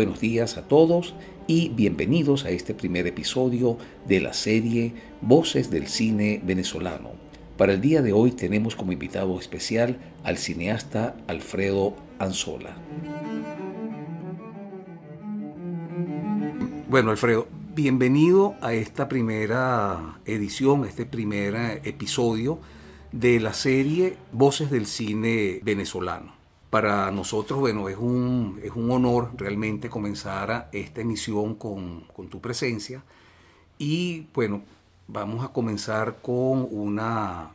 Buenos días a todos y bienvenidos a este primer episodio de la serie Voces del Cine Venezolano. Para el día de hoy tenemos como invitado especial al cineasta Alfredo Anzola. Bueno, Alfredo, bienvenido a esta primera edición, a este primer episodio de la serie Voces del Cine Venezolano. Para nosotros, bueno, es un, es un honor realmente comenzar esta emisión con, tu presencia. Y bueno, vamos a comenzar con una,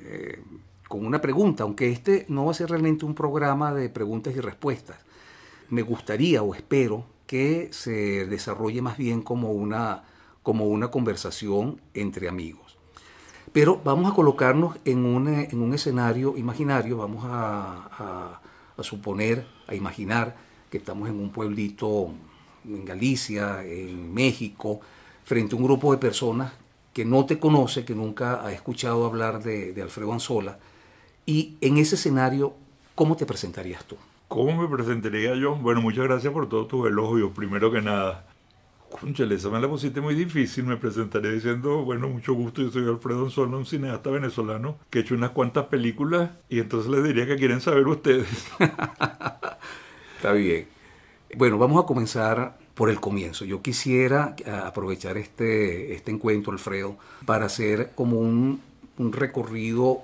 eh, con una pregunta, aunque este no va a ser realmente un programa de preguntas y respuestas. Me gustaría o espero que se desarrolle más bien como una, como una conversación entre amigos. Pero vamos a colocarnos en un, escenario imaginario, vamos a a suponer, a imaginar que estamos en un pueblito en Galicia, en México, frente a un grupo de personas que no te conoce, que nunca ha escuchado hablar de, Alfredo Anzola. Y en ese escenario, ¿cómo te presentarías tú? ¿Cómo me presentaría yo? Bueno, muchas gracias por todos tus elogios, primero que nada. Cúnchale, esa me la pusiste muy difícil. Me presentaré diciendo, bueno, mucho gusto, yo soy Alfredo Anzola, un cineasta venezolano que he hecho unas cuantas películas y entonces les diría que quieren saber ustedes. Está bien. Bueno, vamos a comenzar por el comienzo. Yo quisiera eh, aprovechar este, este encuentro, Alfredo, para hacer como un, un recorrido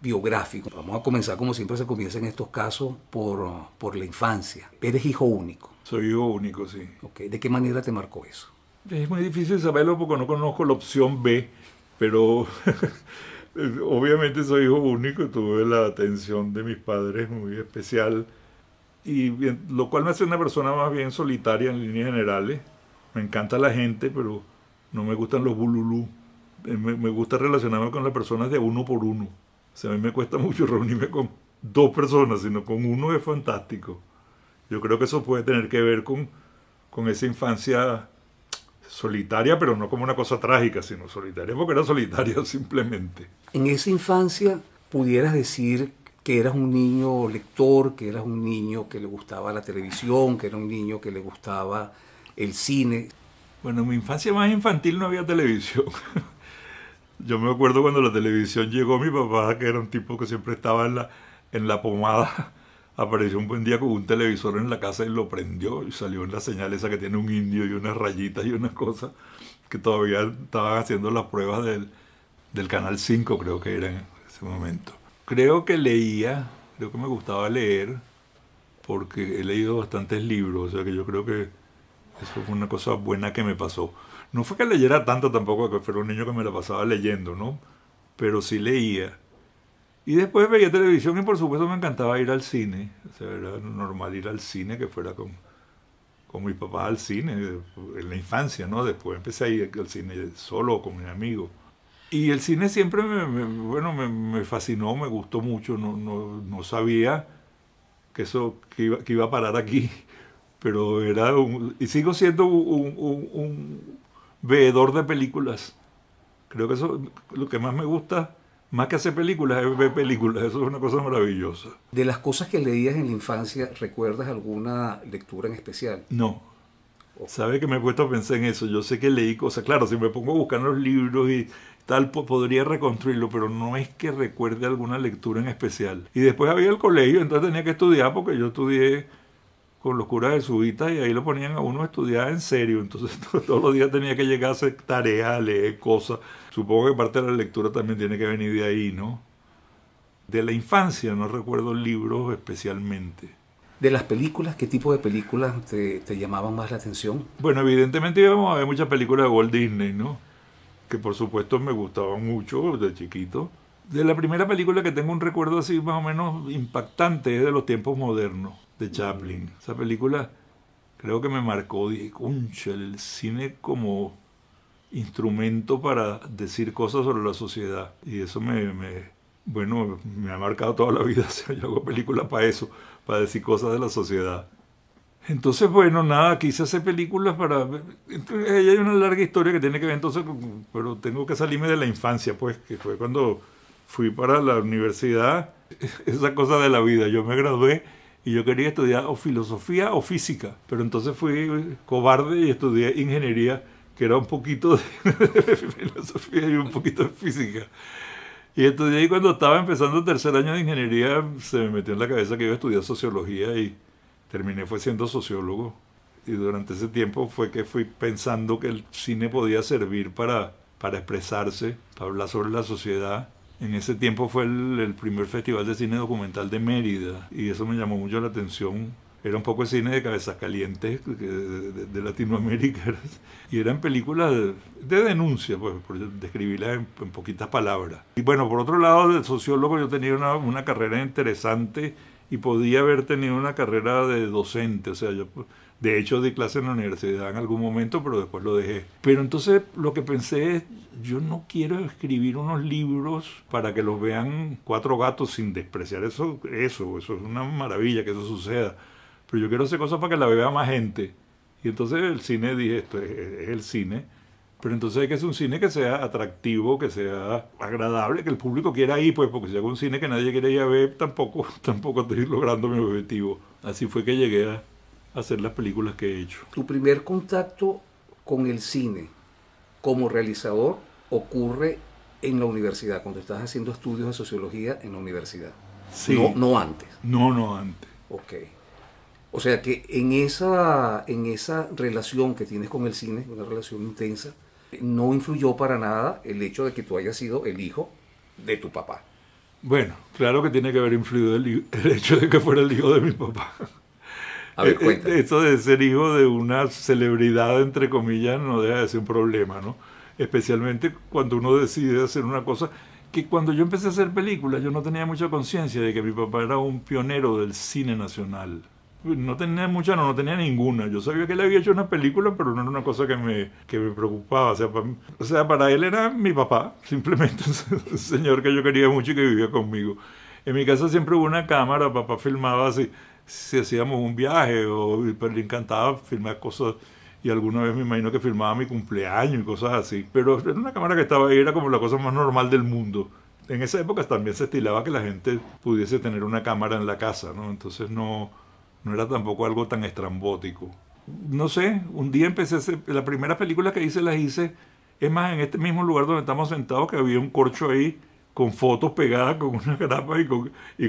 biográfico. Vamos a comenzar como siempre se comienza en estos casos por, la infancia. Eres hijo único. Soy hijo único, sí. ¿De qué manera te marcó eso? Es muy difícil saberlo porque no conozco la opción B, pero obviamente soy hijo único, tuve la atención de mis padres muy especial, y lo cual me hace una persona más bien solitaria en líneas generales. Me encanta la gente, pero no me gustan los bululú. Eh, me gusta relacionarme con las personas de uno por uno sea, a mí me cuesta mucho reunirme con dos personas, sino con uno es fantástico. Yo creo que eso puede tener que ver con, con esa infancia solitaria, pero no como una cosa trágica, sino solitaria porque era solitaria simplemente. En esa infancia pudieras decir que eras un niño lector, que eras un niño que le gustaba la televisión, que era un niño que le gustaba el cine. Bueno, en mi infancia más infantil no había televisión. Yo me acuerdo cuando la televisión llegó, mi papá, que era un tipo que siempre estaba en la, en la pomada, apareció un buen día con un televisor en la casa y lo prendió y salió en la señal esa que tiene un indio y unas rayitas y unas cosas que todavía estaban haciendo las pruebas del, del Canal 5, creo que era en ese momento. Creo que leía, creo que me gustaba leer, porque he leído bastantes libros, o sea que yo creo que eso fue una cosa buena que me pasó. No fue que leyera tanto tampoco, que fuera un niño que me la pasaba leyendo, ¿no? Pero sí leía. Y después veía televisión y por supuesto me encantaba ir al cine. O sea, era normal ir al cine, que fuera con, con mis papás al cine, en la infancia, ¿no? Después empecé a ir al cine solo con mi amigo Y el cine siempre me, bueno, me, fascinó, me gustó mucho, no, sabía que eso que iba, a parar aquí, pero era un, y sigo siendo un veedor de películas. Creo que eso lo que más me gusta, más que hacer películas, es ver películas. Eso es una cosa maravillosa. De las cosas que leías en la infancia, ¿recuerdas alguna lectura en especial? No. ¿Sabe que me he puesto a pensar en eso? Yo sé que leí cosas, claro, si me pongo a buscar los libros y tal, podría reconstruirlo, pero no es que recuerde alguna lectura en especial. Y después había el colegio, entonces tenía que estudiar porque yo estudié con los curas jesuitas y ahí lo ponían a uno a estudiar en serio. Entonces todos los días tenía que llegar a hacer tareas, leer cosas. Supongo que parte de la lectura también tiene que venir de ahí, ¿no? De la infancia no recuerdo libros especialmente. ¿De las películas? ¿Qué tipo de películas te, llamaban más la atención? Bueno, evidentemente íbamos a ver muchas películas de Walt Disney, ¿no? Que por supuesto me gustaban mucho de chiquito. De la primera película que tengo un recuerdo así más o menos impactante es de los tiempos modernos de Chaplin. Esa película creo que me marcó, dije, concha, el cine como instrumento para decir cosas sobre la sociedad. Y eso me, bueno, me ha marcado toda la vida. yo hago películas para eso, para decir cosas de la sociedad. Entonces, bueno, nada, quise hacer películas para... hay una larga historia que tiene que ver entonces, pero tengo que salirme de la infancia, pues, que fue cuando fui para la universidad, esa cosa de la vida. Yo me gradué y yo quería estudiar o filosofía o física, pero entonces fui cobarde y estudié ingeniería, que era un poquito de, filosofía y un poquito de física. Y estudié y cuando estaba empezando el tercer año de ingeniería se me metió en la cabeza que iba a estudiar sociología y terminé fue siendo sociólogo. Y durante ese tiempo fue que fui pensando que el cine podía servir para, para expresarse, para hablar sobre la sociedad en ese tiempo fue el, primer festival de cine documental de Mérida y eso me llamó mucho la atención. Era un poco el cine de cabezas calientes de, Latinoamérica y eran películas de, denuncia, pues, por describirlas en, poquitas palabras. Y bueno, por otro lado, de sociólogo yo tenía una, una carrera interesante y podía haber tenido una carrera de docente, o sea, yo de hecho, di clase en la universidad en algún momento, pero después lo dejé. Pero entonces lo que pensé es, yo no quiero escribir unos libros para que los vean cuatro gatos sin despreciar eso. Eso, eso es una maravilla que eso suceda. Pero yo quiero hacer cosas para que la vea más gente. Y entonces el cine, dije, esto es, el cine. Pero entonces hay que hacer un cine que sea atractivo, que sea agradable, que el público quiera ir, pues, porque si hago un cine que nadie quiere ir a ver, tampoco, tampoco estoy logrando mi objetivo. Así fue que llegué a, hacer las películas que he hecho. Tu primer contacto con el cine como realizador ocurre en la universidad, cuando estás haciendo estudios de sociología en la universidad. Sí. No, antes. No, no antes. Ok. O sea que en esa, en esa relación que tienes con el cine, una relación intensa, no influyó para nada el hecho de que tú hayas sido el hijo de tu papá. Bueno, claro que tiene que haber influido el hecho de que fuera el hijo de mi papá. A ver, eh, eh, Esto de ser hijo de una celebridad, entre comillas, no deja de ser un problema, ¿no? Especialmente cuando uno decide hacer una cosa que cuando yo empecé a hacer películas, yo no tenía mucha conciencia de que mi papá era un pionero del cine nacional. No tenía mucha, no, no tenía ninguna. Yo sabía que él había hecho una película, pero no era una cosa que me, que me preocupaba. O sea, para, o sea, para él era mi papá, simplemente un señor que yo quería mucho y que vivía conmigo. En mi casa siempre hubo una cámara, papá filmaba así si hacíamos un viaje, o, el le encantaba filmar cosas y alguna vez me imagino que filmaba mi cumpleaños y cosas así. Pero era una cámara que estaba ahí, era como la cosa más normal del mundo. En esa época también se estilaba que la gente pudiese tener una cámara en la casa, ¿no? Entonces no, no era tampoco algo tan estrambótico. No sé, un día empecé a hacer, la primera película que hice las hice, es más, en este mismo lugar donde estamos sentados, que había un corcho ahí, con fotos pegadas con una grapa y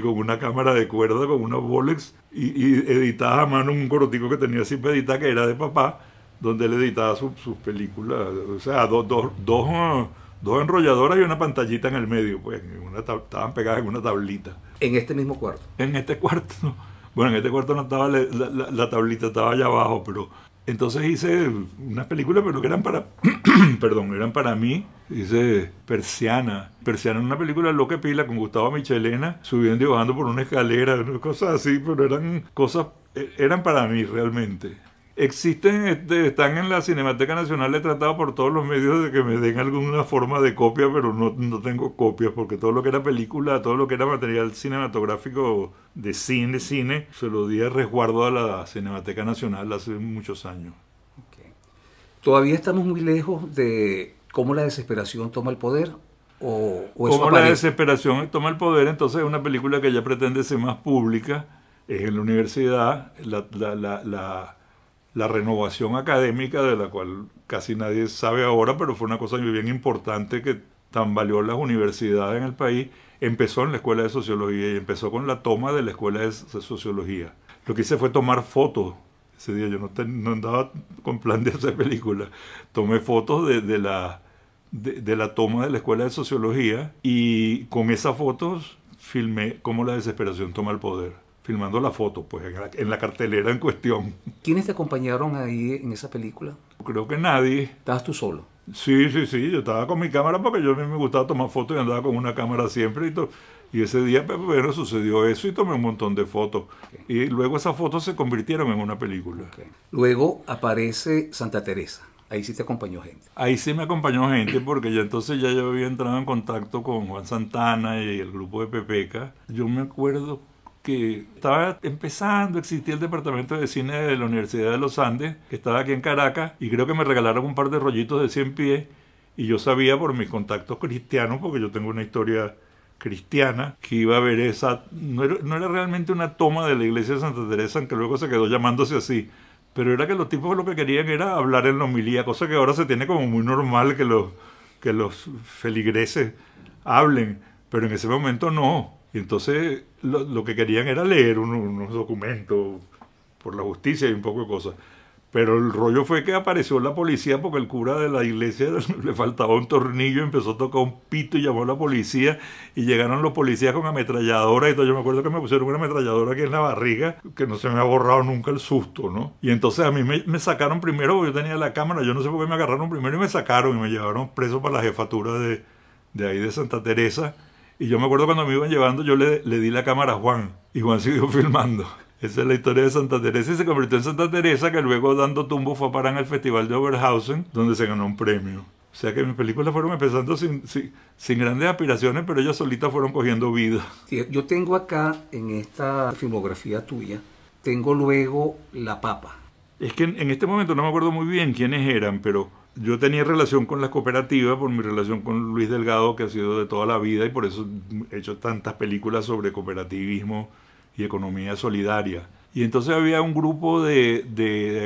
con, una cámara de cuerda, con una Bolex, y, y editaba a mano un corotico que tenía siempre editar, que era de papá, donde él editaba sus películas, o sea, dos, dos, dos, enrolladoras y una pantallita en el medio, pues, una estaban pegadas en una tablita. En este mismo cuarto. En este cuarto, bueno, en este cuarto no estaba la, la tablita, estaba allá abajo, pero entonces hice unas películas, pero que eran para, perdón, eran para mí. Hice Persiana. Persiana una película lo que pila con Gustavo Michelena, subiendo y bajando por una escalera, cosas así, pero eran cosas, eh, eran para mí realmente existen, este, están en la Cinemateca Nacional, he tratado por todos los medios de que me den alguna forma de copia, pero no, no tengo copias, porque todo lo que era película, todo lo que era material cinematográfico de cine, cine, se lo di a resguardo a la Cinemateca Nacional hace muchos años. Todavía estamos muy lejos de cómo la desesperación toma el poder. O, cómo la desesperación toma el poder, entonces es una película que ya pretende ser más pública, es en la universidad, la, la la renovación académica, de la cual casi nadie sabe ahora, pero fue una cosa muy bien importante que tambaleó las universidades en el país, empezó en la Escuela de Sociología y empezó con la toma de la Escuela de Sociología. Lo que hice fue tomar fotos. Ese día yo no, andaba con plan de hacer película. Tomé fotos de, la, de la toma de la Escuela de Sociología y con esas fotos filmé cómo la desesperación toma el poder filmando la foto, pues en la, cartelera en cuestión. ¿Quiénes te acompañaron ahí en esa película? Creo que nadie. ¿Estabas tú solo? Sí, sí, sí, yo estaba con mi cámara porque yo a mí me gustaba tomar fotos y andaba con una cámara siempre y todo. Y ese día, pues, bueno, sucedió eso y tomé un montón de fotos. Y luego esas fotos se convirtieron en una película. Luego aparece Santa Teresa. Ahí sí te acompañó gente. Ahí sí me acompañó gente porque ya entonces ya yo había entrado en contacto con Juan Santana y el grupo de Pepeca. Yo me acuerdo que estaba empezando existía el departamento de cine de la Universidad de los Andes, que estaba aquí en Caracas, y creo que me regalaron un par de rollitos de 100 pies, y yo sabía por mis contactos cristianos, porque yo tengo una historia cristiana, que iba a ver esa, no era, realmente una toma de la iglesia de Santa Teresa, aunque luego se quedó llamándose así, pero era que los tipos lo que querían era hablar en la homilía, cosa que ahora se tiene como muy normal que los, que los feligreses hablen, pero en ese momento no y entonces lo, que querían era leer unos documentos por la justicia y un poco de cosas. Pero el rollo fue que apareció la policía porque el cura de la iglesia le faltaba un tornillo, empezó a tocar un pito y llamó a la policía y llegaron los policías con ametralladora y Yo me acuerdo que me pusieron una ametralladora aquí en la barriga que no se me ha borrado nunca el susto, ¿no? Y entonces a mí me, me sacaron primero, yo tenía la cámara, yo no sé por qué me agarraron primero y me sacaron y me llevaron preso para la jefatura de, de ahí de Santa Teresa y yo me acuerdo cuando me iban llevando, yo le, di la cámara a Juan y Juan siguió filmando. Esa es la historia de Santa Teresa y se convirtió en Santa Teresa que luego dando tumbo fue a parar el Festival de Oberhausen donde se ganó un premio. O sea que mis películas fueron empezando sin, sin, grandes aspiraciones, pero ellas solitas fueron cogiendo vida. yo tengo acá en esta filmografía tuya, tengo luego La Papa. Es que en este momento no me acuerdo muy bien quiénes eran, pero yo tenía relación con las cooperativas por mi relación con Luis Delgado, que ha sido de toda la vida, y por eso he hecho tantas películas sobre cooperativismo y economía solidaria. Y entonces había un grupo de,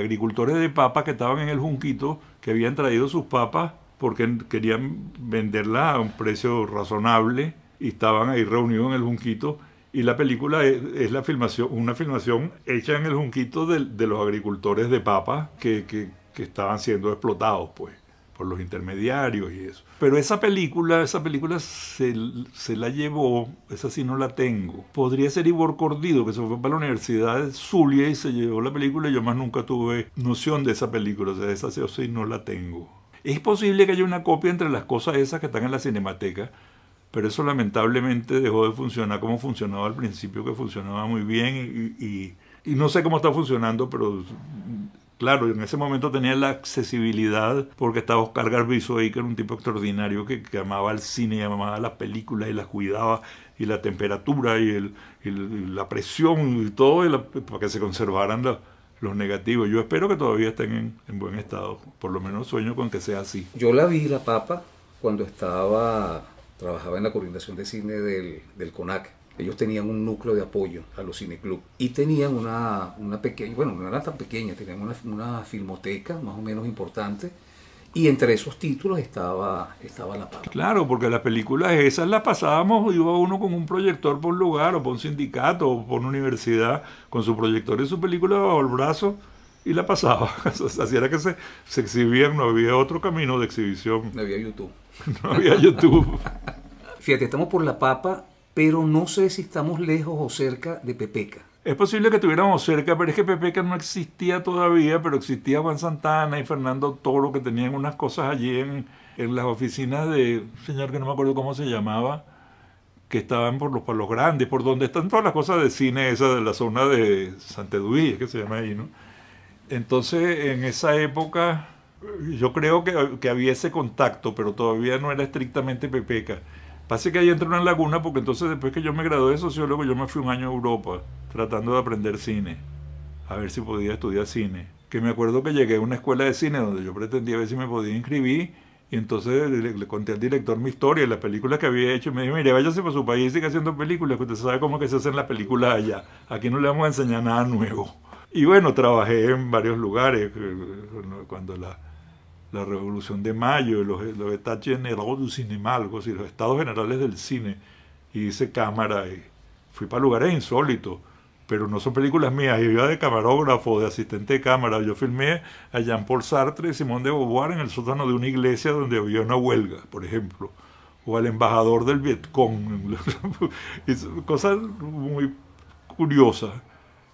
agricultores de papa que estaban en el Junquito, que habían traído sus papas porque querían venderlas a un precio razonable y estaban ahí reunidos en el Junquito. Y la película es, la filmación, una filmación hecha en el junquito de, los agricultores de papa que, que estaban siendo explotados, pues por los intermediarios y eso. Pero esa película, esa película se, se, la llevó, esa sí no la tengo. Podría ser Ivor Cordido, que se fue para la Universidad de Zulia y se llevó la película y yo más nunca tuve noción de esa película, o sea, esa sí o sí no la tengo. Es posible que haya una copia entre las cosas esas que están en la cinemateca, pero eso lamentablemente dejó de funcionar como funcionaba al principio, que funcionaba muy bien y, y no sé cómo está funcionando, pero Claro, en ese momento tenía la accesibilidad porque estaba Oscar Garbizo ahí, que era un tipo extraordinario que, amaba el cine, amaba las películas y las cuidaba, y la temperatura y, la presión y todo, para que se conservaran los negativos. Yo espero que todavía estén en, buen estado, por lo menos sueño con que sea así. Yo la vi, la papa, cuando estaba, trabajaba en la coordinación de cine del, del CONAC ellos tenían un núcleo de apoyo a los cineclub y tenían una, pequeña, bueno, no era tan pequeña, tenían una, filmoteca más o menos importante y entre esos títulos estaba, estaba La Papa Claro, porque las películas esas las pasábamos, iba uno con un proyector por un lugar o por un sindicato o por una universidad con su proyector y su película bajo el brazo y la pasaba. Así era que se, se exhibían, no había otro camino de exhibición. No había YouTube. no había YouTube. Fíjate, estamos por La Papa pero no sé si estamos lejos o cerca de Pepeca. Es posible que estuviéramos cerca, pero es que Pepeca no existía todavía, pero existía Juan Santana y Fernando Toro, que tenían unas cosas allí en, las oficinas de señor que no me acuerdo cómo se llamaba, que estaban por los palos grandes, por donde están todas las cosas de cine, esa de la zona de Santeduí, es que se llama ahí, ¿no? Entonces, en esa época, yo creo que, que había ese contacto, pero todavía no era estrictamente Pepeca. Pase que ahí en una laguna porque entonces después que yo me gradué de sociólogo, yo me fui un año a Europa tratando de aprender cine, a ver si podía estudiar cine. Que me acuerdo que llegué a una escuela de cine donde yo pretendía ver si me podía inscribir y entonces le, conté al director mi historia, las películas que había hecho y me dijo, mire, váyase por su país, siga haciendo películas, que usted sabe cómo que se hacen las películas allá. Aquí no le vamos a enseñar nada nuevo. Y bueno, trabajé en varios lugares eh, cuando la la Revolución de Mayo, los, los Estados Generales del los Estados Generales del Cine, y hice cámara, y eh, fui para lugares insólitos, pero no son películas mías, yo iba de camarógrafo, de asistente de cámara, yo filmé a Jean-Paul Sartre y Simón de Beauvoir en el sótano de una iglesia donde había una huelga, por ejemplo, o al embajador del Vietcong, cosas muy curiosas,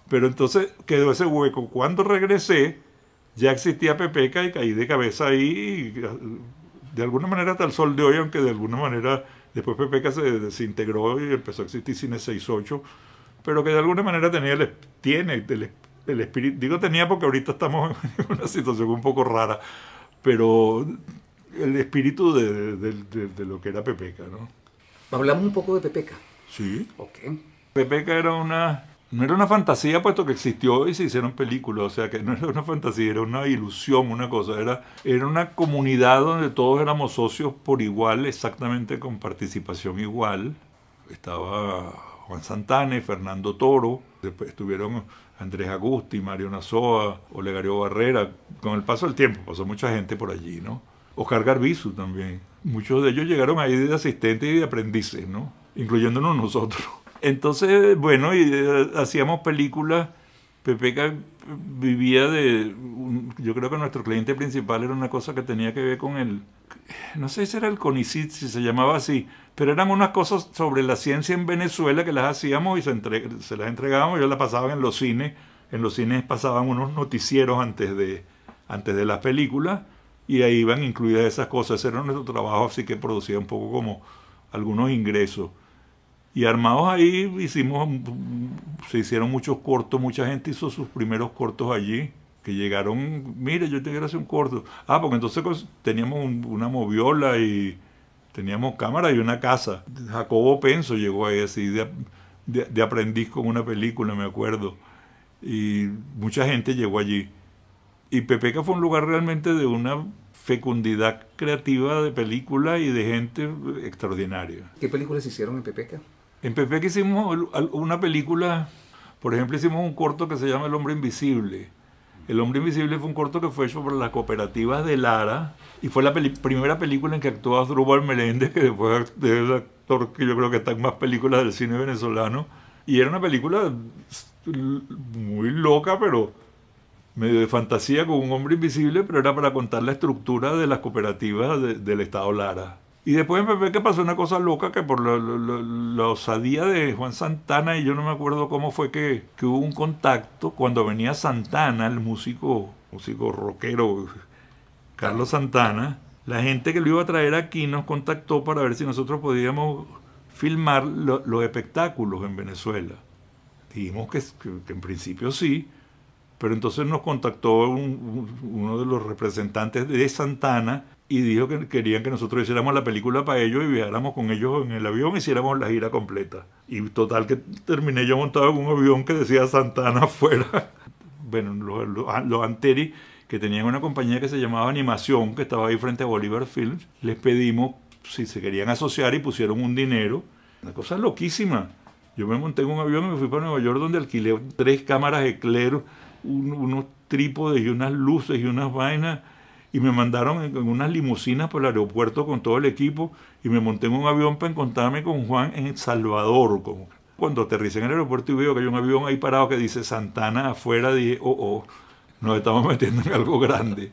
pero entonces quedó ese hueco. Cuando regresé, ya existía Pepeca y caí de cabeza ahí, eh, de alguna manera hasta el sol de hoy, aunque de alguna manera después Pepeca se desintegró y empezó a existir Cine 68, pero que de alguna manera tenía el, tiene el, espíritu, digo tenía porque ahorita estamos en una situación un poco rara, pero el espíritu de, lo que era Pepeca, ¿no? Hablamos un poco de Pepeca. Sí. Ok. Pepeca era una no era una fantasía, puesto que existió y se hicieron películas, o sea que no era una fantasía, era una ilusión, una cosa, era, era una comunidad donde todos éramos socios por igual, exactamente con participación igual. Estaba Juan Santana Fernando Toro, después estuvieron Andrés Agusti, Mario Nazoa, Olegario Barrera, con el paso del tiempo pasó mucha gente por allí, ¿no? Oscar Garbizu también, muchos de ellos llegaron ahí de asistentes y de aprendices, ¿no? Incluyéndonos nosotros. Entonces, bueno, y, eh, hacíamos películas. Pepeca vivía de. yo creo que nuestro cliente principal era una cosa que tenía que ver con el. No sé si era el CONICIT, si se llamaba así, pero eran unas cosas sobre la ciencia en Venezuela que las hacíamos y se, las entregábamos. Yo las pasaba en los cines. En los cines pasaban unos noticieros antes de, antes de las películas y ahí iban incluidas esas cosas. Ese era nuestro trabajo, así que producía un poco como algunos ingresos. Y armados ahí hicimos, se hicieron muchos cortos, mucha gente hizo sus primeros cortos allí, que llegaron, mire, yo te quiero hacer un corto. Ah, porque entonces teníamos una moviola y teníamos cámara y una casa. Jacobo Penso llegó ahí así de, aprendiz con una película, me acuerdo. Y mucha gente llegó allí. Y Pepeca fue un lugar realmente de una fecundidad creativa de película y de gente eh, extraordinaria. ¿Qué películas se hicieron en Pepeca? En Pepe que hicimos una película, por ejemplo, hicimos un corto que se llama El hombre invisible. El hombre invisible fue un corto que fue hecho por las cooperativas de Lara y fue la primera película en que actuó Azdrúbal Meléndez, que después es el actor que yo creo que está en más películas del cine venezolano. Y era una película muy loca, pero medio de fantasía con un hombre invisible, pero era para contar la estructura de las cooperativas del Estado Lara. Y después me ve que pasó una cosa loca que por la, osadía de Juan Santana, y yo no me acuerdo cómo fue que, hubo un contacto cuando venía Santana, el músico, músico rockero Carlos Santana, la gente que lo iba a traer aquí nos contactó para ver si nosotros podíamos filmar los espectáculos en Venezuela. Dijimos que, en principio sí, pero entonces nos contactó uno de los representantes de Santana y dijo que querían que nosotros hiciéramos la película para ellos y viajáramos con ellos en el avión y hiciéramos la gira completa. Y total que terminé yo montado en un avión que decía Santana afuera. Bueno, los, lo, ah, Anteri, que tenían una compañía que se llamaba Animación, que estaba ahí frente a Bolívar Films, les pedimos si se querían asociar y pusieron un dinero. Una cosa loquísima. Yo me monté en un avión y me fui para Nueva York donde alquilé tres cámaras de un, unos trípodes y unas luces y unas vainas y me mandaron en, unas limusinas por el aeropuerto con todo el equipo y me monté en un avión para encontrarme con Juan en El Salvador. Cuando aterricé en el aeropuerto y veo que hay un avión ahí parado que dice Santana afuera, dije, oh, oh, nos estamos metiendo en algo grande.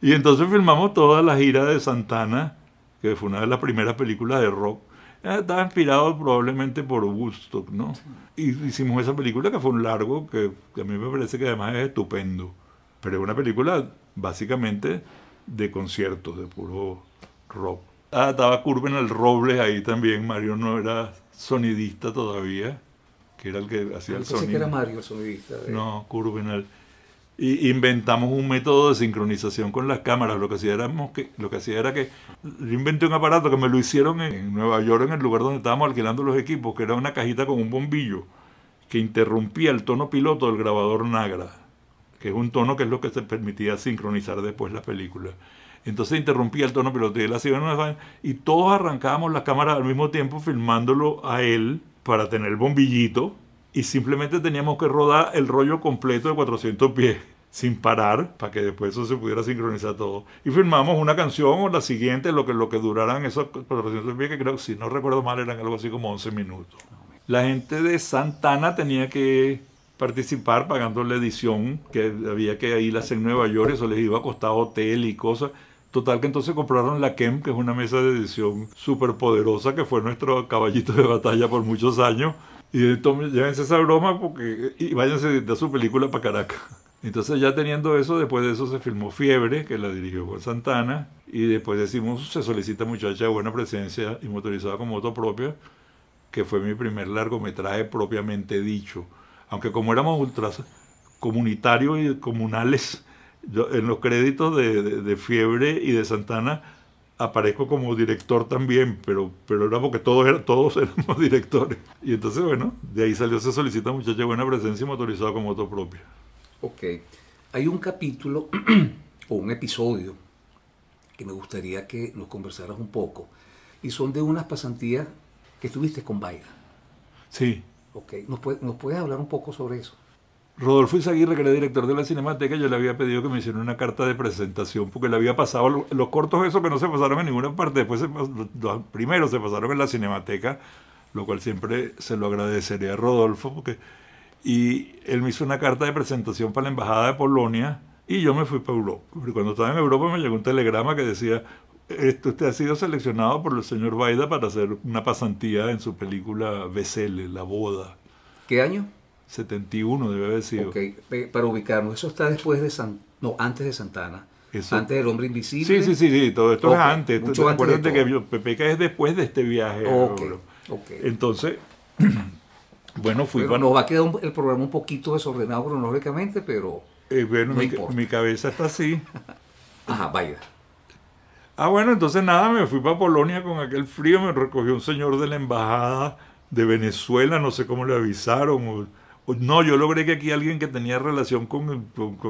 Y entonces filmamos toda la gira de Santana, que fue una de las primeras películas de rock. Eh, estaba inspirado probablemente por Woodstock, ¿no? Y hicimos esa película que fue un largo, que a mí me parece que además es estupendo. Pero es una película básicamente de conciertos, de puro rock. Ah, estaba Curven Robles ahí también, Mario no era sonidista todavía, que era el que hacía ah, el sonido. que era Mario el sonidista. No, Curvenal. inventamos un método de sincronización con las cámaras. Lo que hacía, que, lo que hacía era que inventé un aparato que me lo hicieron en, Nueva York, en el lugar donde estábamos alquilando los equipos, que era una cajita con un bombillo que interrumpía el tono piloto del grabador Nagra que es un tono que es lo que se permitía sincronizar después la película. Entonces interrumpía el tono de la una y todos arrancábamos la cámara al mismo tiempo filmándolo a él para tener el bombillito y simplemente teníamos que rodar el rollo completo de 400 pies sin parar para que después eso se pudiera sincronizar todo. Y filmamos una canción o la siguiente, lo que, lo que duraran esos 400 pies, que creo, si no recuerdo mal, eran algo así como 11 minutos. La gente de Santana tenía que participar pagando la edición, que había que irlas en Nueva York, eso les iba a costar hotel y cosas. Total que entonces compraron la KEM, que es una mesa de edición súper poderosa, que fue nuestro caballito de batalla por muchos años. Y entonces llévense esa broma porque, y váyanse a su película para Caracas. Entonces ya teniendo eso, después de eso se filmó Fiebre, que la dirigió Juan Santana, y después decimos, se solicita muchacha de buena presencia y motorizada con moto propia, que fue mi primer largometraje propiamente dicho aunque como éramos ultra comunitarios y comunales, en los créditos de, Fiebre y de Santana aparezco como director también, pero, pero era porque todos, todos éramos directores. Y entonces, bueno, de ahí salió Se solicita muchacha buena presencia y motorizado como otro propio. Ok. Hay un capítulo o un episodio que me gustaría que nos conversaras un poco. Y son de unas pasantías que estuviste con Vaiga. Sí. Ok, ¿Nos, puedes hablar un poco sobre eso? Rodolfo Izaguirre, que era director de la Cinemateca, yo le había pedido que me hiciera una carta de presentación porque le había pasado los, cortos esos que no se pasaron en ninguna parte, después se, los, se pasaron en la Cinemateca, lo cual siempre se lo agradecería a Rodolfo porque y él me hizo una carta de presentación para la embajada de Polonia y yo me fui para Europa. cuando estaba en Europa me llegó un telegrama que decía, usted ha sido seleccionado por el señor Baida para hacer una pasantía en su película B.C.L. La Boda. ¿Qué año? 71 debe haber sido. para ubicarnos, eso está después de San... no, antes de Santana. Antes del hombre invisible. Sí, sí, sí, sí. todo esto es antes. Mucho que Pepeca es después de este viaje. Entonces, bueno, fui Nos va a quedar el programa un poquito desordenado cronológicamente, pero... Eh, bueno, mi, cabeza está así. Ajá, Baida Ah, bueno, entonces nada, me fui para Polonia con aquel frío, me recogió un señor de la embajada de Venezuela, no sé cómo le avisaron. O, no, yo logré que aquí alguien que tenía relación con,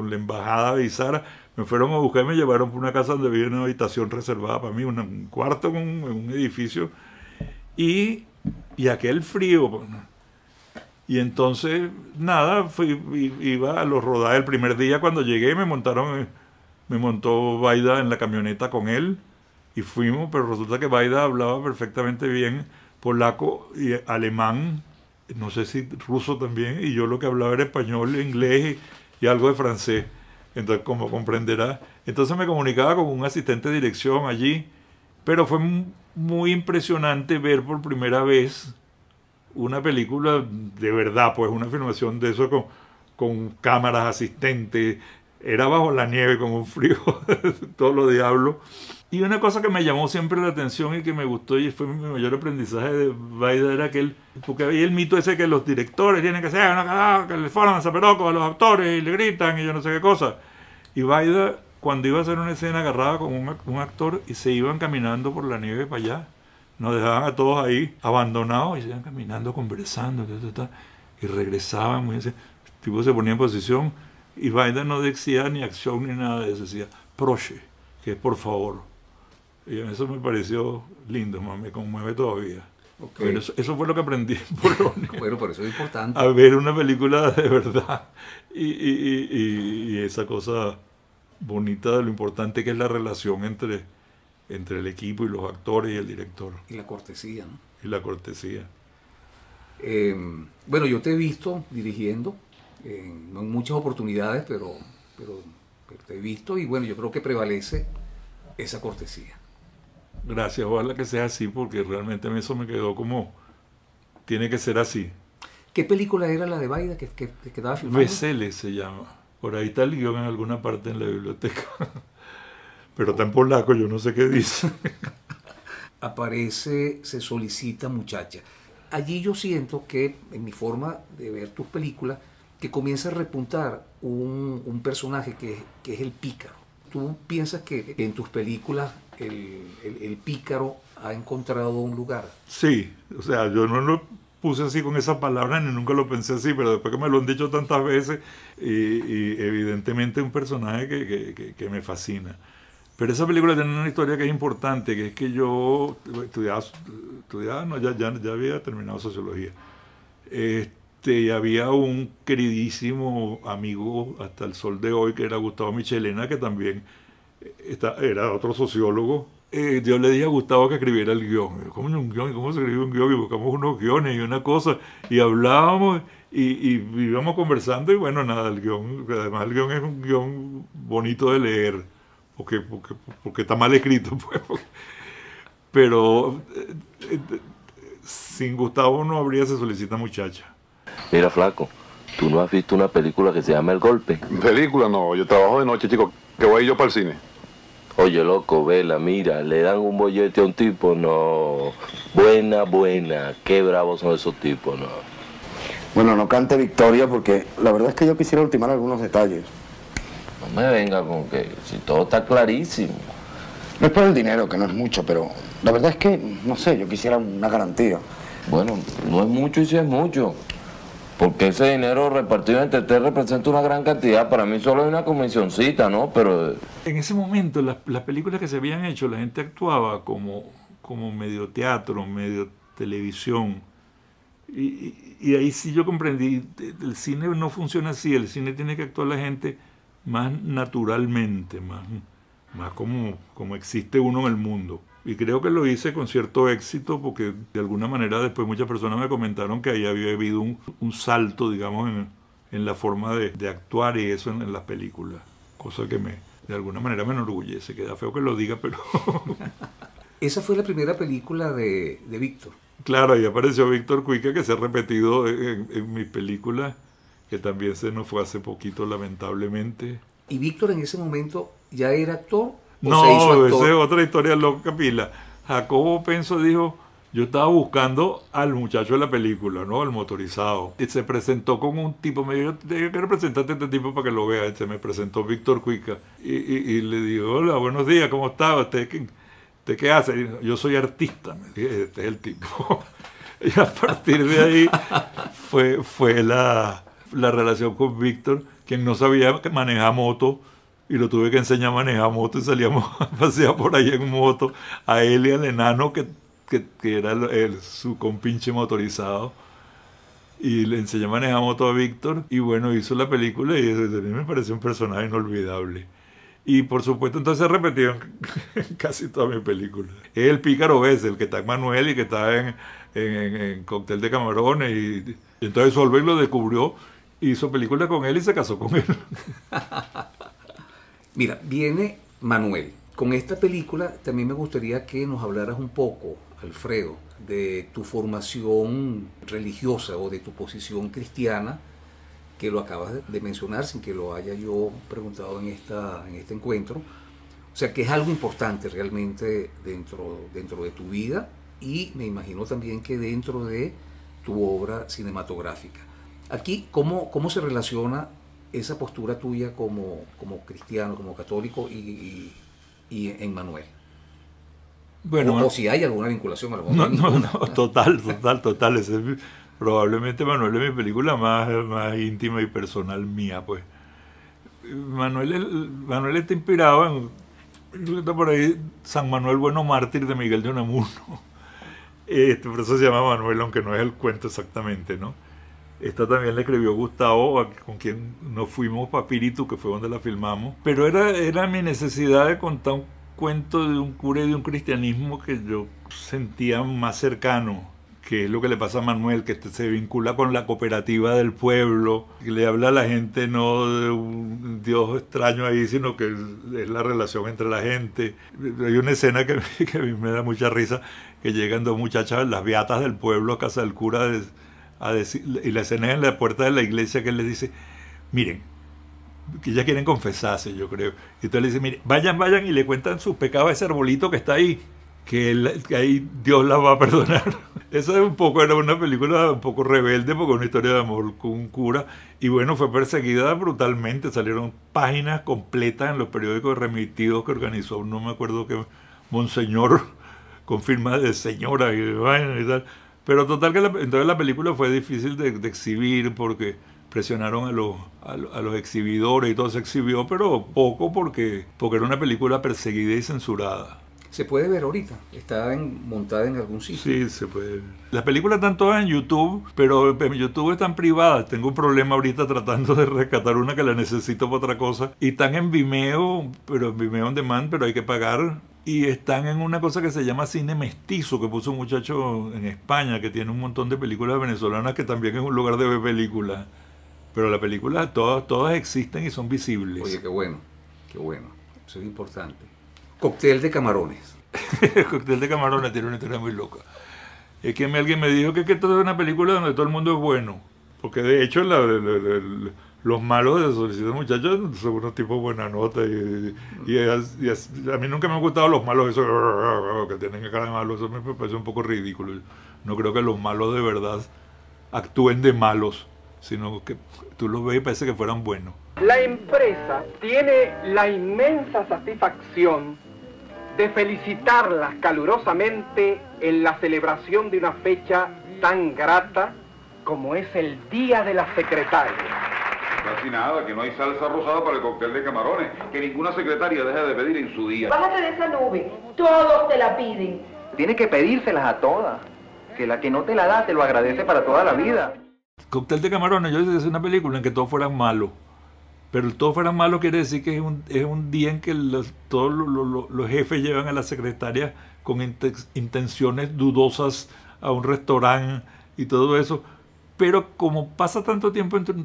la embajada avisara. Me fueron a buscar y me llevaron por una casa donde había una habitación reservada para mí, un cuarto en un, edificio. Y, y aquel frío. Y entonces, nada, fui, iba a los rodajes. El primer día cuando llegué me montaron eh, me montó Baida en la camioneta con él y fuimos, pero resulta que Baida hablaba perfectamente bien polaco y alemán, no sé si ruso también, y yo lo que hablaba era español, inglés y, algo de francés. Entonces, como comprenderá, entonces me comunicaba con un asistente de dirección allí, pero fue muy impresionante ver por primera vez una película de verdad, pues una filmación de eso con cámaras asistentes, era bajo la nieve con un frío, todo lo diablo. Y una cosa que me llamó siempre la atención y que me gustó y fue mi mayor aprendizaje de Baida era que él, porque había el mito ese que los directores tienen que ser ah, una que le forman a a los actores y le gritan y yo no sé qué cosa. Y Baida, cuando iba a hacer una escena, agarraba con un, actor y se iban caminando por la nieve para allá. Nos dejaban a todos ahí abandonados y se iban caminando, conversando, y regresaban. muy ese tipo se ponía en posición y Biden no decía ni acción ni nada de eso, decía proche, que es por favor. Y eso me pareció lindo, me conmueve todavía. eso, fue lo que aprendí en Polonia. bueno, por eso es importante. A ver una película de verdad y, esa cosa bonita de lo importante que es la relación entre, entre el equipo y los actores y el director. Y la cortesía, ¿no? Y la cortesía. Eh, bueno, yo te he visto dirigiendo en, no en muchas oportunidades, pero, pero, te he visto y bueno, yo creo que prevalece esa cortesía. Gracias, ojalá que sea así, porque realmente eso me quedó como, tiene que ser así. ¿Qué película era la de Baida que, que, que filmando? se llama. Por ahí está el guión en alguna parte en la biblioteca. Pero está en polaco, yo no sé qué dice. Aparece, se solicita muchacha. Allí yo siento que en mi forma de ver tus películas, que comienza a repuntar un, un personaje que, es el pícaro. ¿Tú piensas que en tus películas el, el, pícaro ha encontrado un lugar? Sí, o sea, yo no lo puse así con esa palabra ni nunca lo pensé así, pero después que me lo han dicho tantas veces, y, evidentemente un personaje que, que, que, me fascina. Pero esa película tiene una historia que es importante, que es que yo estudiaba, estudiaba ya, ya, ya había terminado sociología. Este, este, y había un queridísimo amigo hasta el sol de hoy, que era Gustavo Michelena, que también eh, era otro sociólogo. Eh, yo le dije a Gustavo que escribiera el guión. ¿Cómo, un guión? ¿Cómo se escribe un guión? Y buscamos unos guiones y una cosa, y hablábamos y, íbamos conversando y bueno, nada, el guión, además el guión es un guión bonito de leer, porque, porque, está mal escrito, pues, pero eh, sin Gustavo no habría Se Solicita Muchacha. Mira, flaco, ¿tú no has visto una película que se llama El Golpe? Película no, yo trabajo de noche, chico, que voy yo para el cine. Oye, loco, vela, mira, le dan un bollete a un tipo, no. Buena, buena, qué bravos son esos tipos, no. Bueno, no cante victoria porque la verdad es que yo quisiera ultimar algunos detalles. No me venga con que, si todo está clarísimo. No es por el dinero, que no es mucho, pero la verdad es que, no sé, yo quisiera una garantía. Bueno, no es mucho y si es mucho. Porque ese dinero repartido entre ustedes representa una gran cantidad. Para mí solo hay una comisioncita, ¿no? Pero... En ese momento las, películas que se habían hecho, la gente actuaba como, como medio teatro, medio televisión. Y, ahí sí yo comprendí, el cine no funciona así, el cine tiene que actuar la gente más naturalmente, más, más como, como existe uno en el mundo. Y creo que lo hice con cierto éxito porque de alguna manera después muchas personas me comentaron que ahí había habido un, un salto, digamos, en, en la forma de, de, actuar y eso en, las películas. Cosa que me, de alguna manera me enorgullece. Queda feo que lo diga, pero... Esa fue la primera película de, de Víctor. Claro, ahí apareció Víctor Cuica que se ha repetido en, en mis películas, que también se nos fue hace poquito lamentablemente. ¿Y Víctor en ese momento ya era actor no, esa es otra historia loca, pila. Jacobo Penso dijo, yo estaba buscando al muchacho de la película, ¿no? El motorizado. Y se presentó con un tipo, me dijo, yo quiero presentarte a este tipo para que lo vea. se me presentó Víctor Cuica. Y, le digo, hola, buenos días, ¿cómo estaba? ¿Usted qué, hace? yo soy artista, este es el tipo. y a partir de ahí fue, fue la, relación con Víctor, quien no sabía que maneja moto y lo tuve que enseñar a manejar moto y salíamos a pasear por ahí en moto a él y al enano que, que, era el, su compinche motorizado y le enseñé a manejar moto a Víctor y bueno hizo la película y desde mí me pareció un personaje inolvidable y por supuesto entonces repetido en casi toda mi película es el pícaro ves el que está en Manuel y que está en, en, en Cóctel de Camarones y, entonces Solveig lo descubrió hizo película con él y se casó con él Mira, viene Manuel. Con esta película también me gustaría que nos hablaras un poco, Alfredo, de tu formación religiosa o de tu posición cristiana, que lo acabas de mencionar sin que lo haya yo preguntado en, esta, en este encuentro. O sea, que es algo importante realmente dentro, dentro de tu vida y me imagino también que dentro de tu obra cinematográfica. Aquí, ¿cómo, cómo se relaciona esa postura tuya como, como cristiano, como católico y, en Manuel? Bueno, o, si hay alguna vinculación. Alguna no, no, no, total, total, total. probablemente Manuel es mi película más, más íntima y personal mía, pues. Manuel, Manuel está inspirado en está por ahí San Manuel Bueno Mártir de Miguel de Unamuno. Este, por eso se llama Manuel, aunque no es el cuento exactamente, ¿no? Esta también la escribió Gustavo, con quien nos fuimos para Piritu, que fue donde la filmamos. Pero era, era mi necesidad de contar un cuento de un cura y de un cristianismo que yo sentía más cercano que es lo que le pasa a Manuel, que este se vincula con la cooperativa del pueblo, que le habla a la gente no de un Dios extraño ahí, sino que es la relación entre la gente. Hay una escena que, que a mí me da mucha risa, que llegan dos muchachas, las beatas del pueblo, a casa del cura de y la escena en la puerta de la iglesia que él dice, miren, que ya quieren confesarse, yo creo. Y entonces le dice, miren, vayan, vayan y le cuentan sus pecados a ese arbolito que está ahí, que, ahí Dios la va a perdonar. Eso es un poco, era una película un poco rebelde, porque una historia de amor con un cura. Y bueno, fue perseguida brutalmente, salieron páginas completas en los periódicos remitidos que organizó, no me acuerdo qué, Monseñor, con de señora y tal. Pero total que entonces la película fue difícil de, exhibir porque presionaron a los, a, los, exhibidores y todo se exhibió, pero poco porque, porque era una película perseguida y censurada. Se puede ver ahorita, está en, montada en algún sitio. Sí, se puede ver. Las películas están todas en YouTube, pero en YouTube están privadas. Tengo un problema ahorita tratando de rescatar una que la necesito para otra cosa. Y están en Vimeo, pero en Vimeo on demand, pero hay que pagar y están en una cosa que se llama cine mestizo, que puso un muchacho en España que tiene un montón de películas venezolanas que también es un lugar de ver películas. Pero las películas todas, todas existen y son visibles. Oye, qué bueno, qué bueno. Eso es importante. Cóctel de camarones. el cóctel de camarones tiene una historia muy loca. Es que alguien me dijo que, que esto es una película donde todo el mundo es bueno. Porque de hecho la, los malos de Solicitud muchachos son unos tipos buena nota. Y, a mí nunca me han gustado los malos, esos que tienen cara de malos. Eso me parece un poco ridículo. No creo que los malos de verdad actúen de malos, sino que tú los ves y parece que fueran buenos. La empresa tiene la inmensa satisfacción de felicitarlas calurosamente en la celebración de una fecha tan grata como es el Día de la Secretaria. Casi nada, que no hay salsa rosada para el cóctel de camarones, que ninguna secretaria deja de pedir en su día. Bájate de esa nube, todos te la piden. Tienes que pedírselas a todas, que la que no te la da te lo agradece para toda la vida. Cóctel de camarones, yo es una película en que todos fueran malos. Pero todo fuera malo quiere decir que es un, día en que todos los, los jefes llevan a la secretaria con intenciones dudosas a un restaurante y todo eso pero como pasa tanto tiempo entre,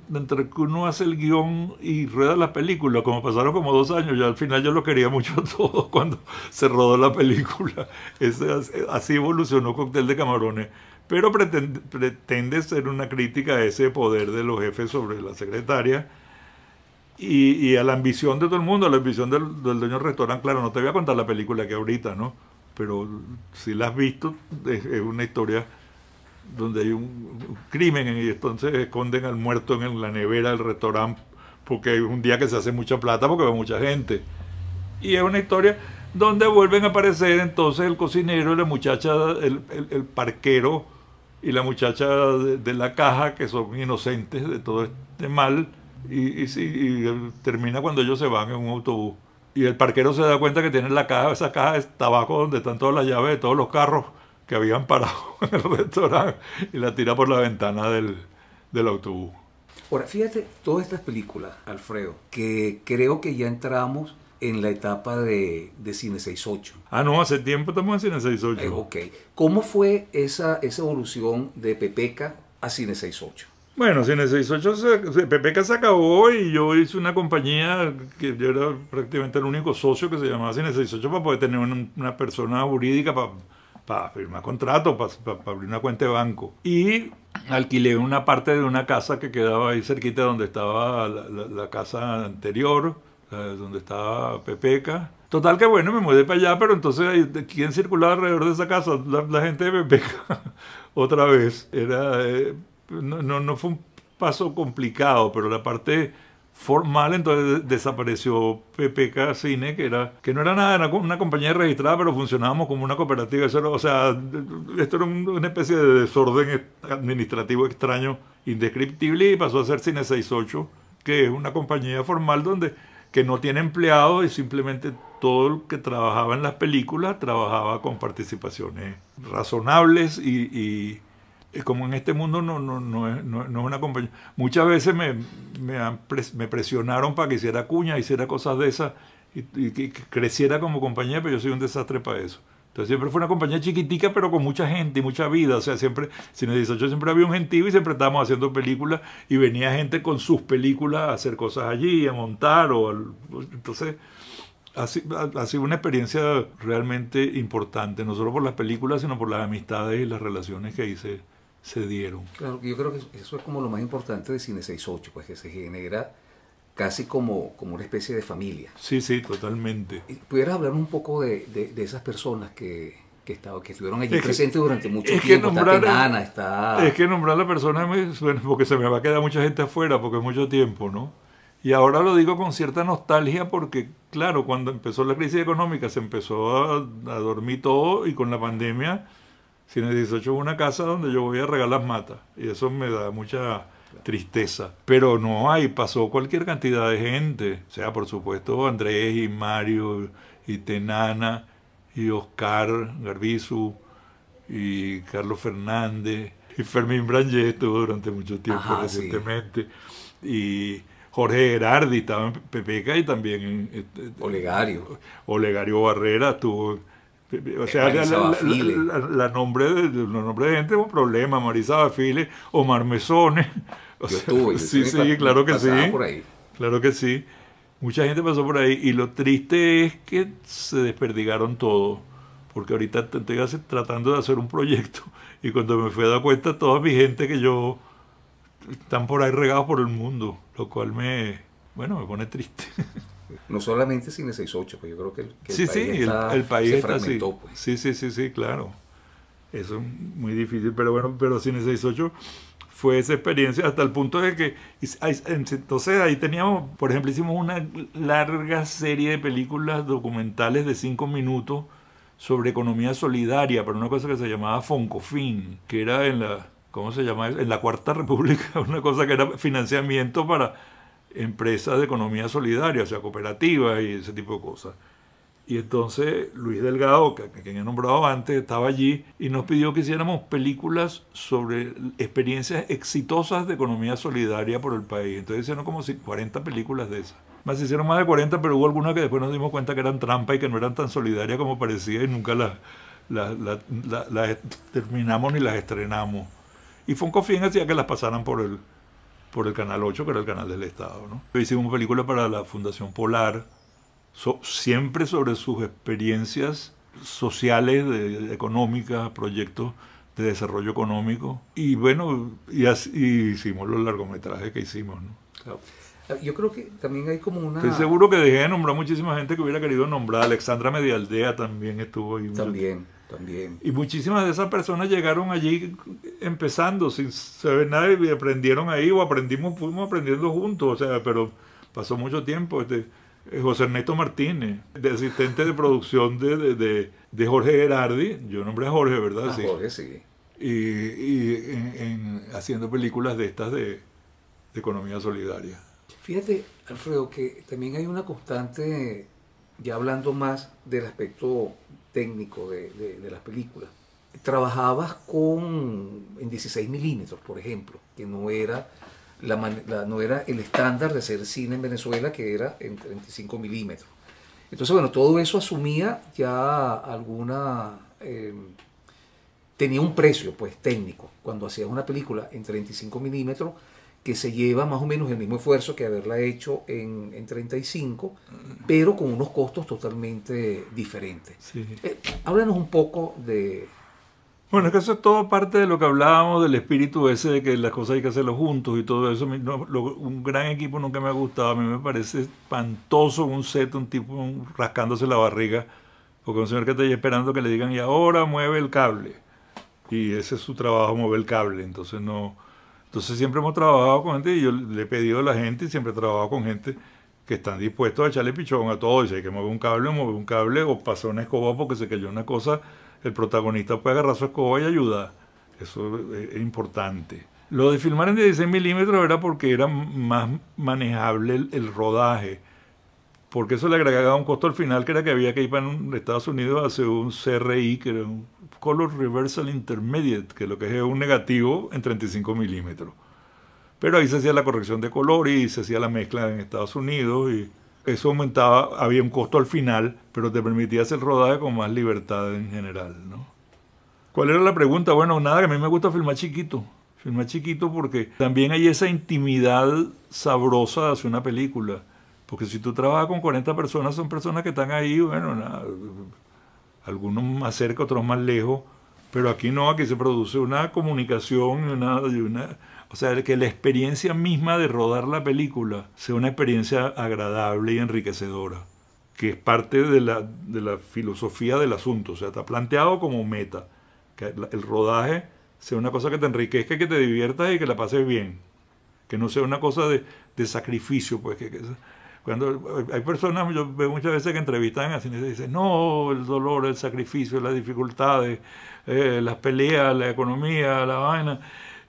que uno hace el guión y rueda la película, como pasaron como dos años, yo al final yo lo quería mucho todo cuando se rodó la película. Ese, así evolucionó Cóctel de Camarones. Pero pretende, ser una crítica a ese poder de los jefes sobre la secretaria y, a la ambición de todo el mundo, a la ambición del, dueño del restaurante. Claro, no te voy a contar la película que ahorita, ¿no? Pero si la has visto, es una historia donde hay un, crimen y entonces esconden al muerto en la nevera del restaurante porque hay un día que se hace mucha plata porque va mucha gente. Y es una historia donde vuelven a aparecer entonces el cocinero y la muchacha, el, parquero y la muchacha de, la caja que son inocentes de todo este mal y, y, termina cuando ellos se van en un autobús. Y el parquero se da cuenta que tiene la caja, esa caja está abajo donde están todas las llaves de todos los carros que habían parado en el restaurante y la tira por la ventana del, autobús. Ahora, fíjate, todas estas películas, Alfredo, que creo que ya entramos en la etapa de, de Cine 6.8. Ah, no, hace tiempo estamos en Cine 6.8. Eh, ok. ¿Cómo fue esa, esa evolución de Pepeca a Cine 6.8? Bueno, Cine 6.8, Pepeca se acabó y yo hice una compañía que yo era prácticamente el único socio que se llamaba Cine 6.8 para poder tener una persona jurídica para para firmar contrato, para, abrir una cuenta de banco. Y alquilé una parte de una casa que quedaba ahí cerquita donde estaba la, casa anterior, donde estaba Pepeca. Total que bueno, me mudé para allá, pero entonces ¿quién circulaba alrededor de esa casa? La, gente de Pepeca, otra vez. Era, eh, no, no fue un paso complicado, pero la parte formal, entonces desapareció PPK Cine, que, era, que no era nada, era una compañía registrada, pero funcionábamos como una cooperativa. Eso o sea, esto era una especie de desorden administrativo extraño, indescriptible, y pasó a ser Cine 68, que es una compañía formal donde que no tiene empleados y simplemente todo el que trabajaba en las películas trabajaba con participaciones razonables y como en este mundo no, no, no, es, no, es una compañía. Muchas veces me, me, me, presionaron para que hiciera cuña, hiciera cosas de esas y, que creciera como compañía, pero yo soy un desastre para eso. Entonces siempre fue una compañía chiquitica, pero con mucha gente y mucha vida. O sea, siempre, Cine 18 siempre había un gentío y siempre estábamos haciendo películas y venía gente con sus películas a hacer cosas allí, a montar o... entonces... ha sido una experiencia realmente importante, no solo por las películas, sino por las amistades y las relaciones que hice se dieron. Claro, yo creo que eso es como lo más importante de Cine 68, pues que se genera casi como, como una especie de familia. Sí, sí, totalmente. ¿Pudieras hablar un poco de, esas personas que, que, que estuvieron allí presentes durante mucho tiempo? Que nombrar, Es que nombrar a la persona me suena porque se me va a quedar mucha gente afuera porque es mucho tiempo, ¿no? Y ahora lo digo con cierta nostalgia porque, claro, cuando empezó la crisis económica se empezó a dormir todo y con la pandemia el 18 es una casa donde yo voy a regalar matas. Y eso me da mucha tristeza. Pero no hay, pasó cualquier cantidad de gente. O sea, por supuesto, Andrés y Mario y Tenana y Oscar Garbizu y Carlos Fernández y Fermín Brangé estuvo durante mucho tiempo recientemente. Y Jorge Gerardi estaba en Pepeca y también en... Este, Olegario. Olegario Barrera estuvo o sea, la, nombres nombre, de gente es un problema. Marisa Bafile, O Marmesone sí, sí, claro que sí. Claro que sí. Mucha gente pasó por ahí y lo triste es que se desperdigaron todo. Porque ahorita estoy tratando de hacer un proyecto y cuando me fui a dar cuenta, toda mi gente que yo están por ahí regados por el mundo, lo cual me, bueno, me pone triste. No solamente Cine 68, pues yo creo que el, país, se fragmentó. Pues. Sí, sí, sí, sí, claro. Eso es muy difícil, pero bueno, pero Cine 68 fue esa experiencia hasta el punto de que entonces ahí teníamos, por ejemplo, hicimos una larga serie de películas documentales de cinco minutos sobre economía solidaria, para una cosa que se llamaba Foncofin, que era en la ¿cómo se llama? En la Cuarta República, una cosa que era financiamiento para empresas de economía solidaria, o sea, cooperativas y ese tipo de cosas. Y entonces Luis Delgado, que, quien he nombrado antes, estaba allí y nos pidió que hiciéramos películas sobre experiencias exitosas de economía solidaria por el país. Entonces hicieron como 40 películas de esas. Más hicieron más de 40, pero hubo algunas que después nos dimos cuenta que eran trampa y que no eran tan solidarias como parecía y nunca las, terminamos ni las estrenamos. Y Fonco Fin hacía que las pasaran por el, por el Canal 8, que era el canal del Estado. ¿no? Hicimos películas para la Fundación Polar, siempre sobre sus experiencias sociales, económicas, proyectos de desarrollo económico. Y bueno, y, hicimos los largometrajes que hicimos. ¿no? Ah, yo creo que también hay como una... Estoy seguro que dejé de nombrar muchísima gente que hubiera querido nombrar. Alexandra Medialdea también estuvo ahí. También. Y muchísimas de esas personas llegaron allí empezando sin saber nada y aprendieron ahí o aprendimos, fuimos aprendiendo juntos, o sea, pero pasó mucho tiempo. Este, eh, José Ernesto Martínez, de asistente de producción de, Jorge Gerardi, yo nombré a Jorge, ¿verdad? sí. Jorge, sí. Y, haciendo películas de estas de, de economía solidaria. Fíjate, Alfredo, que también hay una constante, ya hablando más del aspecto técnico de, las películas. Trabajabas con, en 16 milímetros, por ejemplo, que no era, la, la, no era el estándar de hacer cine en Venezuela, que era en 35 milímetros. Entonces, bueno, todo eso asumía ya alguna... Eh, tenía un precio, pues, técnico. Cuando hacías una película en 35 milímetros, que se lleva más o menos el mismo esfuerzo que haberla hecho en, en 35, pero con unos costos totalmente diferentes. Sí. Eh, háblanos un poco de... Bueno, es que eso es todo parte de lo que hablábamos del espíritu ese de que las cosas hay que hacerlas juntos y todo eso. un gran equipo nunca me ha gustado, a mí me parece espantoso un set, un tipo rascándose la barriga, porque un señor que está ahí esperando que le digan, y ahora mueve el cable. Y ese es su trabajo, mueve el cable, entonces no entonces siempre hemos trabajado con gente y yo le he pedido a la gente, siempre he trabajado con gente que están dispuestos a echarle pichón a todo. Y si hay que mover un cable, mover un cable o pasar una escoba porque se cayó una cosa, el protagonista puede agarrar su escoba y ayudar. Eso es, importante. Lo de filmar en 16 milímetros era porque era más manejable el, rodaje porque eso le agregaba un costo al final que era que había que ir para Estados Unidos a hacer un CRI, que era un Color Reversal Intermediate, que lo que es un negativo en 35 milímetros. Pero ahí se hacía la corrección de color y se hacía la mezcla en Estados Unidos y eso aumentaba, había un costo al final, pero te permitía hacer rodaje con más libertad en general, ¿no? ¿Cuál era la pregunta? Bueno, nada, que a mí me gusta filmar chiquito. Filmar chiquito porque también hay esa intimidad sabrosa de hacer una película. Porque si tú trabajas con 40 personas, son personas que están ahí, bueno, nada, algunos más cerca, otros más lejos, pero aquí no, aquí se produce una comunicación una, o sea, que la experiencia misma de rodar la película sea una experiencia agradable y enriquecedora, que es parte de la, de la filosofía del asunto, o sea, está planteado como meta, que el rodaje sea una cosa que te enriquezca, que te diviertas y que la pases bien, que no sea una cosa de, sacrificio, pues que cuando hay personas, yo veo muchas veces que entrevistan así y dicen, no, el dolor, el sacrificio, las dificultades, eh, las peleas, la economía, la vaina,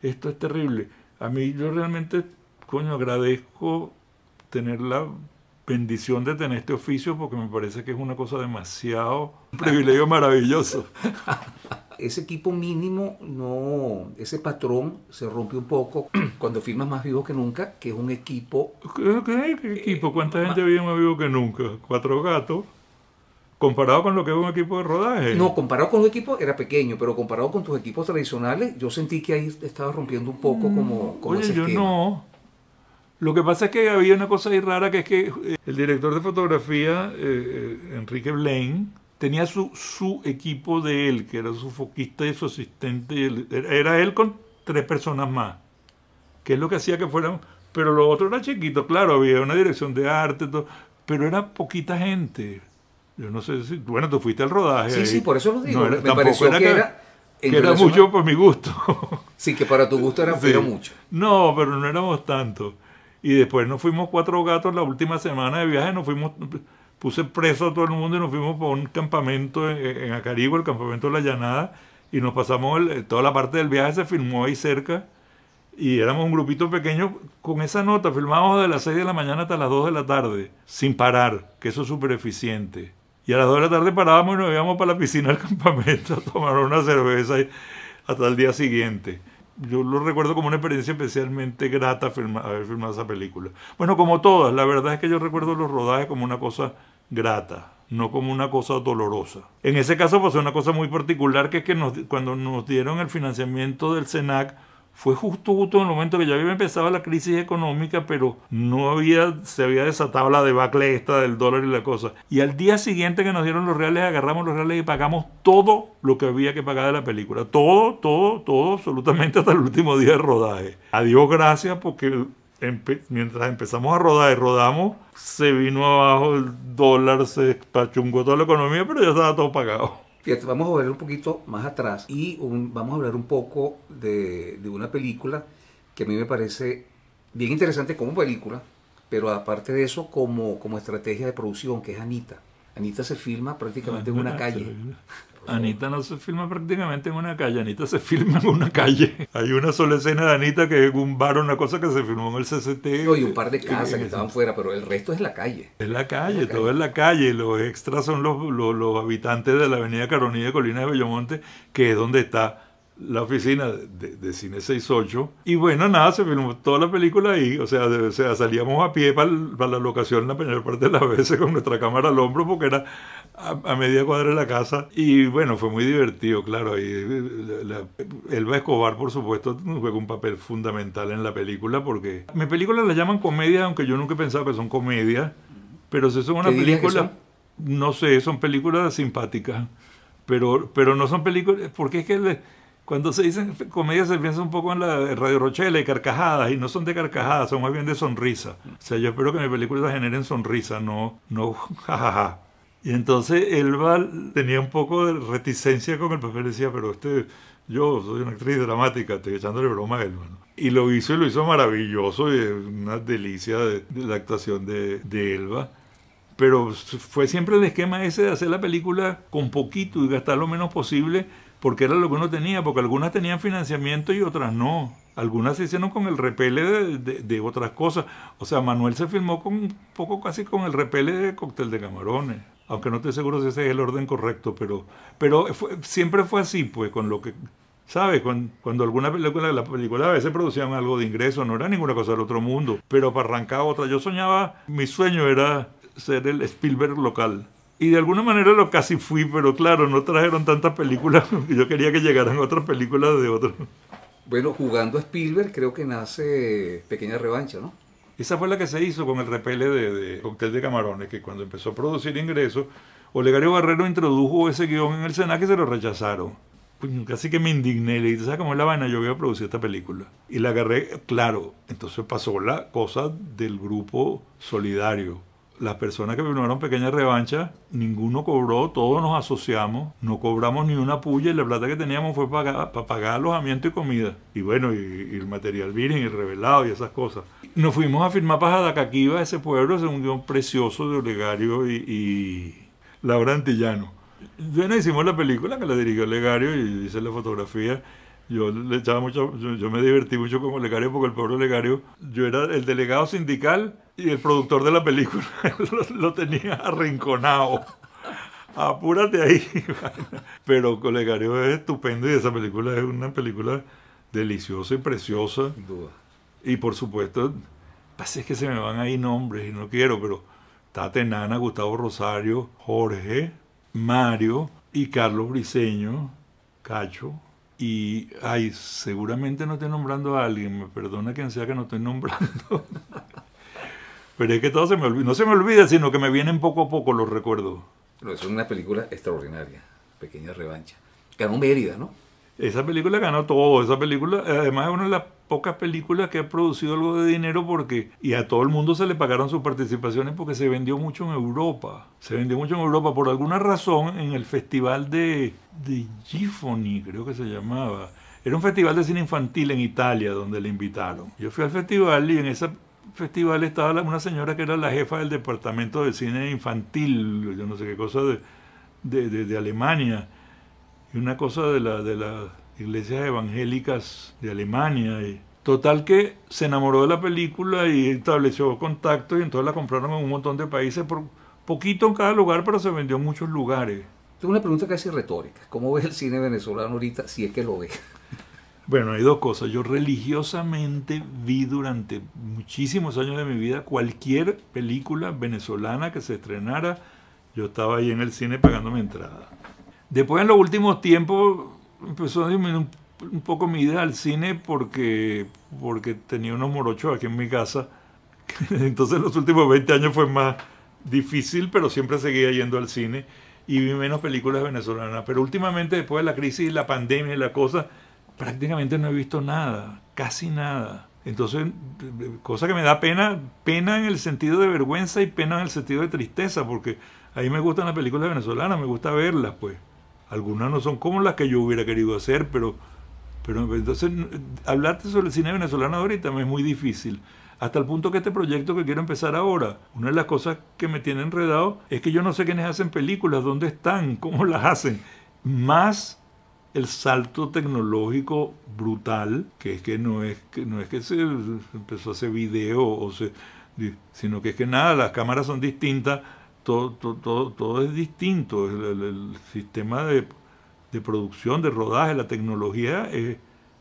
esto es terrible. A mí yo realmente, coño, agradezco tenerla bendición de tener este oficio porque me parece que es una cosa demasiado, un privilegio maravilloso. ese equipo mínimo, no, ese patrón se rompe un poco cuando firmas Más Vivo que Nunca, que es un equipo... ¿Qué, eh, equipo? ¿Cuánta gente vive Más Vivo que Nunca? Cuatro gatos. Comparado con lo que es un equipo de rodaje. No, comparado con los equipos era pequeño, pero comparado con tus equipos tradicionales, yo sentí que ahí estaba rompiendo un poco como... como Oye, yo no. Lo que pasa es que había una cosa ahí rara, que es que eh, el director de fotografía, eh, eh, Enrique Blaine, tenía su, su, equipo de él, que era su foquista y su asistente. Era él con tres personas más, que es lo que hacía que fueran... Pero lo otro era chiquito, claro, había una dirección de arte, pero era poquita gente. Yo no sé si... Bueno, tú fuiste al rodaje. Sí, sí, por eso lo digo. era, Me que, era... era mucho por mi gusto. Sí, que para tu gusto era, mucho. No, pero no éramos tanto. Y después nos fuimos cuatro gatos la última semana de viaje, nos fuimos, puse preso a todo el mundo y nos fuimos para un campamento en, Acarigo, el campamento de la Llanada, y nos pasamos, eh, toda la parte del viaje se filmó ahí cerca, y éramos un grupito pequeño con esa nota, filmábamos de las 6 de la mañana hasta las 2 de la tarde, sin parar, que eso es súper eficiente. Y a las 2 de la tarde parábamos y nos íbamos para la piscina del campamento a tomar una cerveza y, hasta el día siguiente yo lo recuerdo como una experiencia especialmente grata haber filmado esa película. Bueno, como todas, la verdad es que yo recuerdo los rodajes como una cosa grata, no como una cosa dolorosa. En ese caso pasó pues, una cosa muy particular, que es que nos, cuando nos dieron el financiamiento del CENAC, fue justo, justo en el momento que ya había empezado la crisis económica, pero no había, se había desatado la debacle esta del dólar y la cosa. Y al día siguiente que nos dieron los reales, agarramos los reales y pagamos todo lo que había que pagar de la película. Todo, todo, todo, absolutamente hasta el último día de rodaje. A Dios gracias porque mientras empezamos a rodar y rodamos, se vino abajo el dólar, se despachungó toda la economía, pero ya estaba todo pagado. Fíjate, vamos a volver un poquito más atrás y vamos a hablar un poco de, una película que a mí me parece bien interesante como película, pero aparte de eso como, como estrategia de producción, que es Anita. Anita se filma prácticamente en una calle. Anita no se filma prácticamente en una calle, Anita se filma en una calle. Hay una sola escena de Anita que es un bar, una cosa que se filmó en el CCT. y un par de casas que estaban fuera, pero el resto es la calle. Es la calle, todo es la calle. Los extras son los, los, habitantes de la avenida Caronilla, Colina de Bellomonte, que es donde está la oficina de, de, Cine 68. Y bueno, nada, se filmó toda la película ahí. O sea, sea salíamos a pie para, la locación la primera parte de las veces con nuestra cámara al hombro porque era a, media cuadra de la casa. Y bueno, fue muy divertido, claro. Y Elba Escobar, por supuesto, juega un papel fundamental en la película porque mis películas la llaman comedia, aunque yo nunca pensaba que son comedia. Pero si son una película, no sé, son películas simpáticas. Pero, pero no son películas, porque es que... Cuando se dicen comedia se piensa un poco en la Radio Rochelle, y carcajadas, y no son de carcajadas, son más bien de sonrisa. O sea, yo espero que mis películas generen sonrisa, no, no, jajaja. Y entonces Elba tenía un poco de reticencia con el papel, decía, pero este, yo soy una actriz dramática, estoy echándole broma a Elba. Y lo hizo y lo hizo maravilloso, y una delicia de la actuación de, de Elba pero fue siempre el esquema ese de hacer la película con poquito y gastar lo menos posible porque era lo que uno tenía, porque algunas tenían financiamiento y otras no. Algunas se hicieron con el repele de, otras cosas. O sea, Manuel se filmó con un poco casi con el repele de cóctel de camarones. Aunque no estoy seguro si ese es el orden correcto, pero, pero siempre fue así, pues, con lo que ¿Sabes? Cuando, cuando, alguna película, la película a veces producían algo de ingreso, no era ninguna cosa del otro mundo, pero para arrancar otra, yo soñaba, mi sueño era ser el Spielberg local. Y de alguna manera lo casi fui, pero claro, no trajeron tantas películas, yo quería que llegaran otras películas de otros. Bueno, jugando a Spielberg creo que nace Pequeña Revancha, ¿no? Esa fue la que se hizo con el repele de, de de Camarones, que cuando empezó a producir ingresos, Olegario Barrero introdujo ese guión en el Senado que se lo rechazaron. Pues, casi que me indigné, le dije, ¿sabes cómo es la vaina? Yo voy a producir esta película. Y la agarré, claro, entonces pasó la cosa del grupo solidario, las personas que firmaron pequeña revancha, ninguno cobró, todos nos asociamos, no cobramos ni una puya y la plata que teníamos fue para, para pagar alojamiento y comida. Y bueno, y, el material virgen y revelado y esas cosas. Nos fuimos a firmar para Jadacaquiva, ese pueblo, es un precioso de Olegario y, y Laura Antillano. Bueno, hicimos la película que la dirigió Olegario y hice la fotografía yo le echaba mucho, yo, me divertí mucho con Olegario porque el pueblo Olegario, yo era el delegado sindical y el productor de la película lo, tenía arrinconado. Apúrate ahí. Pero Colegario es estupendo y esa película es una película deliciosa y preciosa. Sin duda. Y por supuesto, pasa pues es que se me van ahí nombres y no quiero, pero Tate Nana, Gustavo Rosario, Jorge, Mario y Carlos Briseño, Cacho. Y, ay, seguramente no estoy nombrando a alguien, me perdona quien sea que no estoy nombrando. Pero es que todo se me olvida. No se me olvida, sino que me vienen poco a poco los recuerdos. Pero es una película extraordinaria. Pequeña revancha. Ganó Mérida, ¿no? Esa película ganó todo. Esa película, además, es una de las pocas películas que ha producido algo de dinero porque. Y a todo el mundo se le pagaron sus participaciones porque se vendió mucho en Europa. Se vendió mucho en Europa. Por alguna razón, en el festival de. de Gifoni, creo que se llamaba. Era un festival de cine infantil en Italia donde le invitaron. Yo fui al festival y en esa festival estaba una señora que era la jefa del departamento de cine infantil, yo no sé qué cosa, de, Alemania, y una cosa de, la, de las iglesias evangélicas de Alemania. total que se enamoró de la película y estableció contacto y entonces la compraron en un montón de países, por poquito en cada lugar, pero se vendió en muchos lugares. Tengo una pregunta casi retórica. ¿Cómo ve el cine venezolano ahorita si es que lo ve? Bueno, hay dos cosas. Yo religiosamente vi durante muchísimos años de mi vida cualquier película venezolana que se estrenara. Yo estaba ahí en el cine pagando mi entrada. Después en los últimos tiempos empezó a disminuir un, poco mi ida al cine porque, porque tenía unos morochos aquí en mi casa. Entonces los últimos 20 años fue más difícil, pero siempre seguía yendo al cine y vi menos películas venezolanas. Pero últimamente, después de la crisis, la pandemia y la cosa, prácticamente no he visto nada, casi nada. Entonces, cosa que me da pena, pena en el sentido de vergüenza y pena en el sentido de tristeza, porque ahí me gustan las películas venezolanas, me gusta verlas, pues. Algunas no son como las que yo hubiera querido hacer, pero, pero entonces hablarte sobre el cine venezolano ahorita me es muy difícil. Hasta el punto que este proyecto que quiero empezar ahora, una de las cosas que me tiene enredado es que yo no sé quiénes hacen películas, dónde están, cómo las hacen. Más el salto tecnológico brutal, que es que no es que, no es que se empezó a hacer video, o se, sino que es que nada, las cámaras son distintas, todo, todo, todo, es distinto, el, sistema de, de, producción, de rodaje, la tecnología es,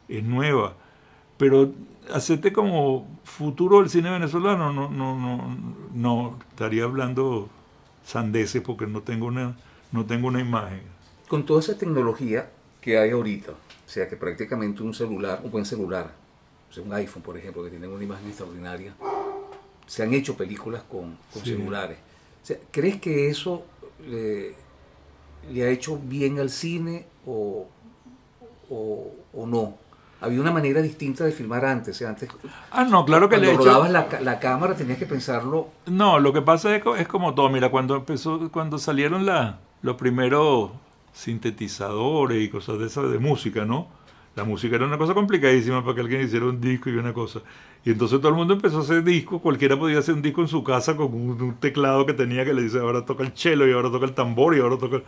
es nueva. Pero hacerte como futuro del cine venezolano, no, no, no, no estaría hablando sandeces porque no tengo una, no tengo una imagen. Con toda esa tecnología, que hay ahorita. O sea que prácticamente un celular, un buen celular, sea, un iPhone por ejemplo, que tiene una imagen extraordinaria, se han hecho películas con, celulares. ¿Crees que eso eh, le, ha hecho bien al cine o, no? había una manera distinta de filmar antes. antes ah, no, claro que le he hecho... la, la, cámara tenías que pensarlo. No, lo que pasa es, como todo. Mira, cuando empezó, cuando salieron la, los primeros sintetizadores y cosas de esas de música, ¿no? La música era una cosa complicadísima para que alguien hiciera un disco y una cosa. Y entonces todo el mundo empezó a hacer discos, cualquiera podía hacer un disco en su casa con un, teclado que tenía que le dice ahora toca el cello y ahora toca el tambor y ahora toca...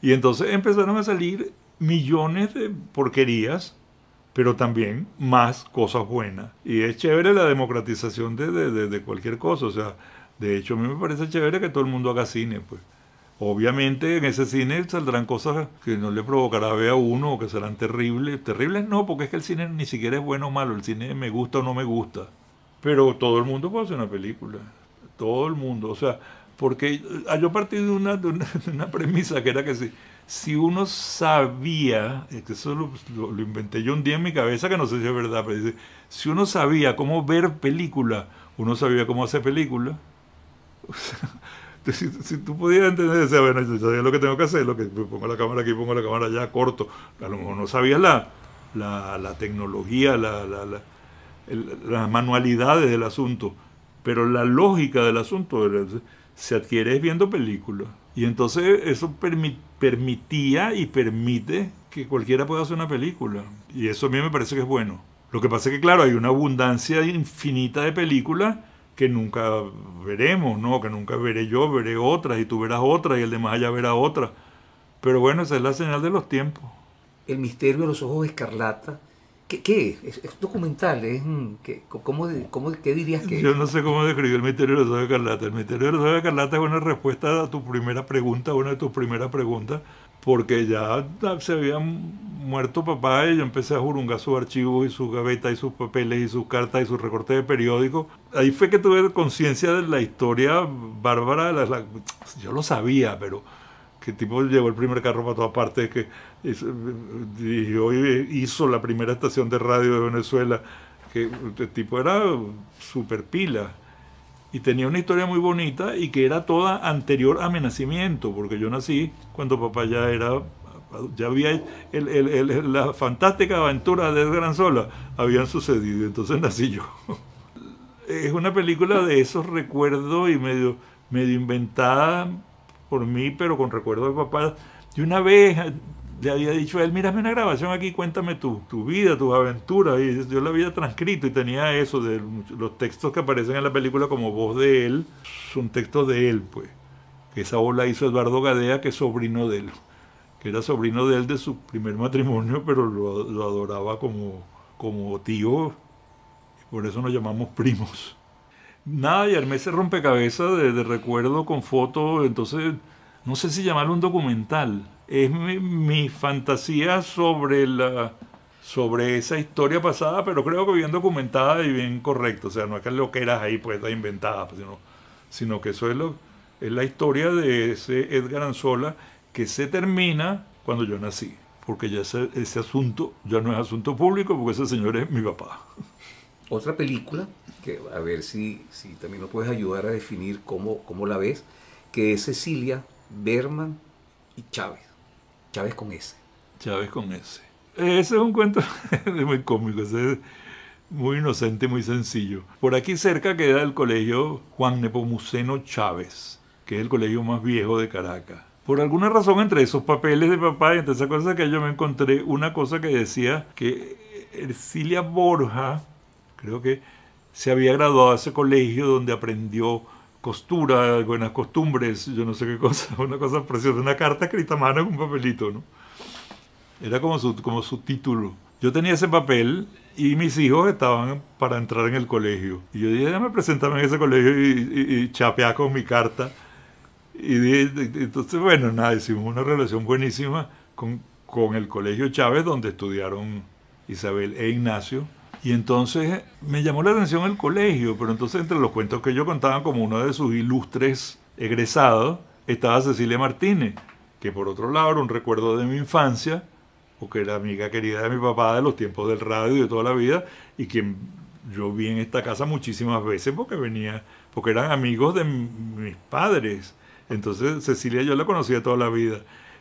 Y entonces empezaron a salir millones de porquerías, pero también más cosas buenas. Y es chévere la democratización de, de cualquier cosa, o sea, de hecho a mí me parece chévere que todo el mundo haga cine, pues. Obviamente en ese cine saldrán cosas que no le provocará ver a uno o que serán terribles. Terribles no, porque es que el cine ni siquiera es bueno o malo, el cine me gusta o no me gusta. Pero todo el mundo puede hacer una película, todo el mundo. O sea, porque ah, yo partí de una, de una, premisa que era que si, uno sabía, que eso lo, inventé yo un día en mi cabeza, que no sé si es verdad, pero si uno sabía cómo ver película, uno sabía cómo hacer película. si, tú pudieras entender, yo sabía lo que tengo que hacer, lo que pongo la cámara aquí, pongo la cámara allá, corto. A lo mejor no sabías la, la, tecnología, la, las manualidades del asunto, pero la lógica del asunto se adquiere viendo películas. Y entonces eso permitía y permite que cualquiera pueda hacer una película. Y eso a mí me parece que es bueno. Lo que pasa es que, claro, hay una abundancia infinita de películas que nunca veremos, ¿no? Que nunca veré yo, veré otras y tú verás otras y el demás allá verá otras. Pero bueno, esa es la señal de los tiempos. El misterio de los ojos escarlata. ¿Qué, qué es? es? documental? ¿Es, mm, qué, dirías que Yo no sé cómo describir el misterio de los ojos escarlata. El misterio de los ojos escarlata es una respuesta a tu primera pregunta, una de tus primeras preguntas, porque ya se habían muerto papá y yo empecé a jurungar sus archivos y su gavetas y sus papeles y sus cartas y sus recortes de periódicos. Ahí fue que tuve conciencia de la historia bárbara. yo lo sabía, pero que tipo llevó el primer carro para todas partes, que hizo, la primera estación de radio de Venezuela, que el tipo era super pila y tenía una historia muy bonita y que era toda anterior a mi nacimiento, porque yo nací cuando papá ya era ya había el, el, la fantástica aventura de Granzola habían sucedido, entonces nací yo. Es una película de esos recuerdos y medio, inventada por mí, pero con recuerdos de papá. Y una vez le había dicho a él, mírame una grabación aquí, cuéntame tu, tu vida, tus aventuras. Y yo la había transcrito y tenía eso, de los textos que aparecen en la película como voz de él, son textos de él, pues. que Esa voz la hizo Eduardo Gadea, que es sobrino de él que era sobrino de él de su primer matrimonio, pero lo, adoraba como, como tío, por eso nos llamamos primos. Nada, y armé ese rompecabezas de, recuerdo con fotos, entonces no sé si llamarlo un documental. Es mi, fantasía sobre, la, sobre esa historia pasada, pero creo que bien documentada y bien correcta. O sea, no es que lo que eras ahí pues está inventada, pues, sino, que eso es, es la historia de ese Edgar Anzola que se termina cuando yo nací, porque ya ese, asunto ya no es asunto público, porque ese señor es mi papá. Otra película, que a ver si, si también nos puedes ayudar a definir cómo, cómo la ves, que es Cecilia, Berman y Chávez. Chávez con S. Chávez con S. Ese es un cuento muy cómico, es muy inocente, muy sencillo. Por aquí cerca queda el colegio Juan Nepomuceno Chávez, que es el colegio más viejo de Caracas. Por alguna razón, entre esos papeles de papá y entre esas cosas que yo me encontré una cosa que decía que Ercilia Borja, creo que se había graduado de ese colegio donde aprendió costura, buenas costumbres, yo no sé qué cosa, una cosa preciosa, una carta escrita a mano con un papelito, ¿no? Era como su, como su título. Yo tenía ese papel y mis hijos estaban para entrar en el colegio. Y yo dije, déjame presentarme en ese colegio y, y, y chapear con mi carta y entonces, bueno, nada, hicimos una relación buenísima con, el Colegio Chávez, donde estudiaron Isabel e Ignacio. Y entonces me llamó la atención el colegio, pero entonces entre los cuentos que yo contaba como uno de sus ilustres egresados estaba Cecilia Martínez, que por otro lado era un recuerdo de mi infancia, porque era amiga querida de mi papá de los tiempos del radio y de toda la vida, y que yo vi en esta casa muchísimas veces porque venía, porque eran amigos de mis padres entonces Cecilia yo la conocía toda la vida.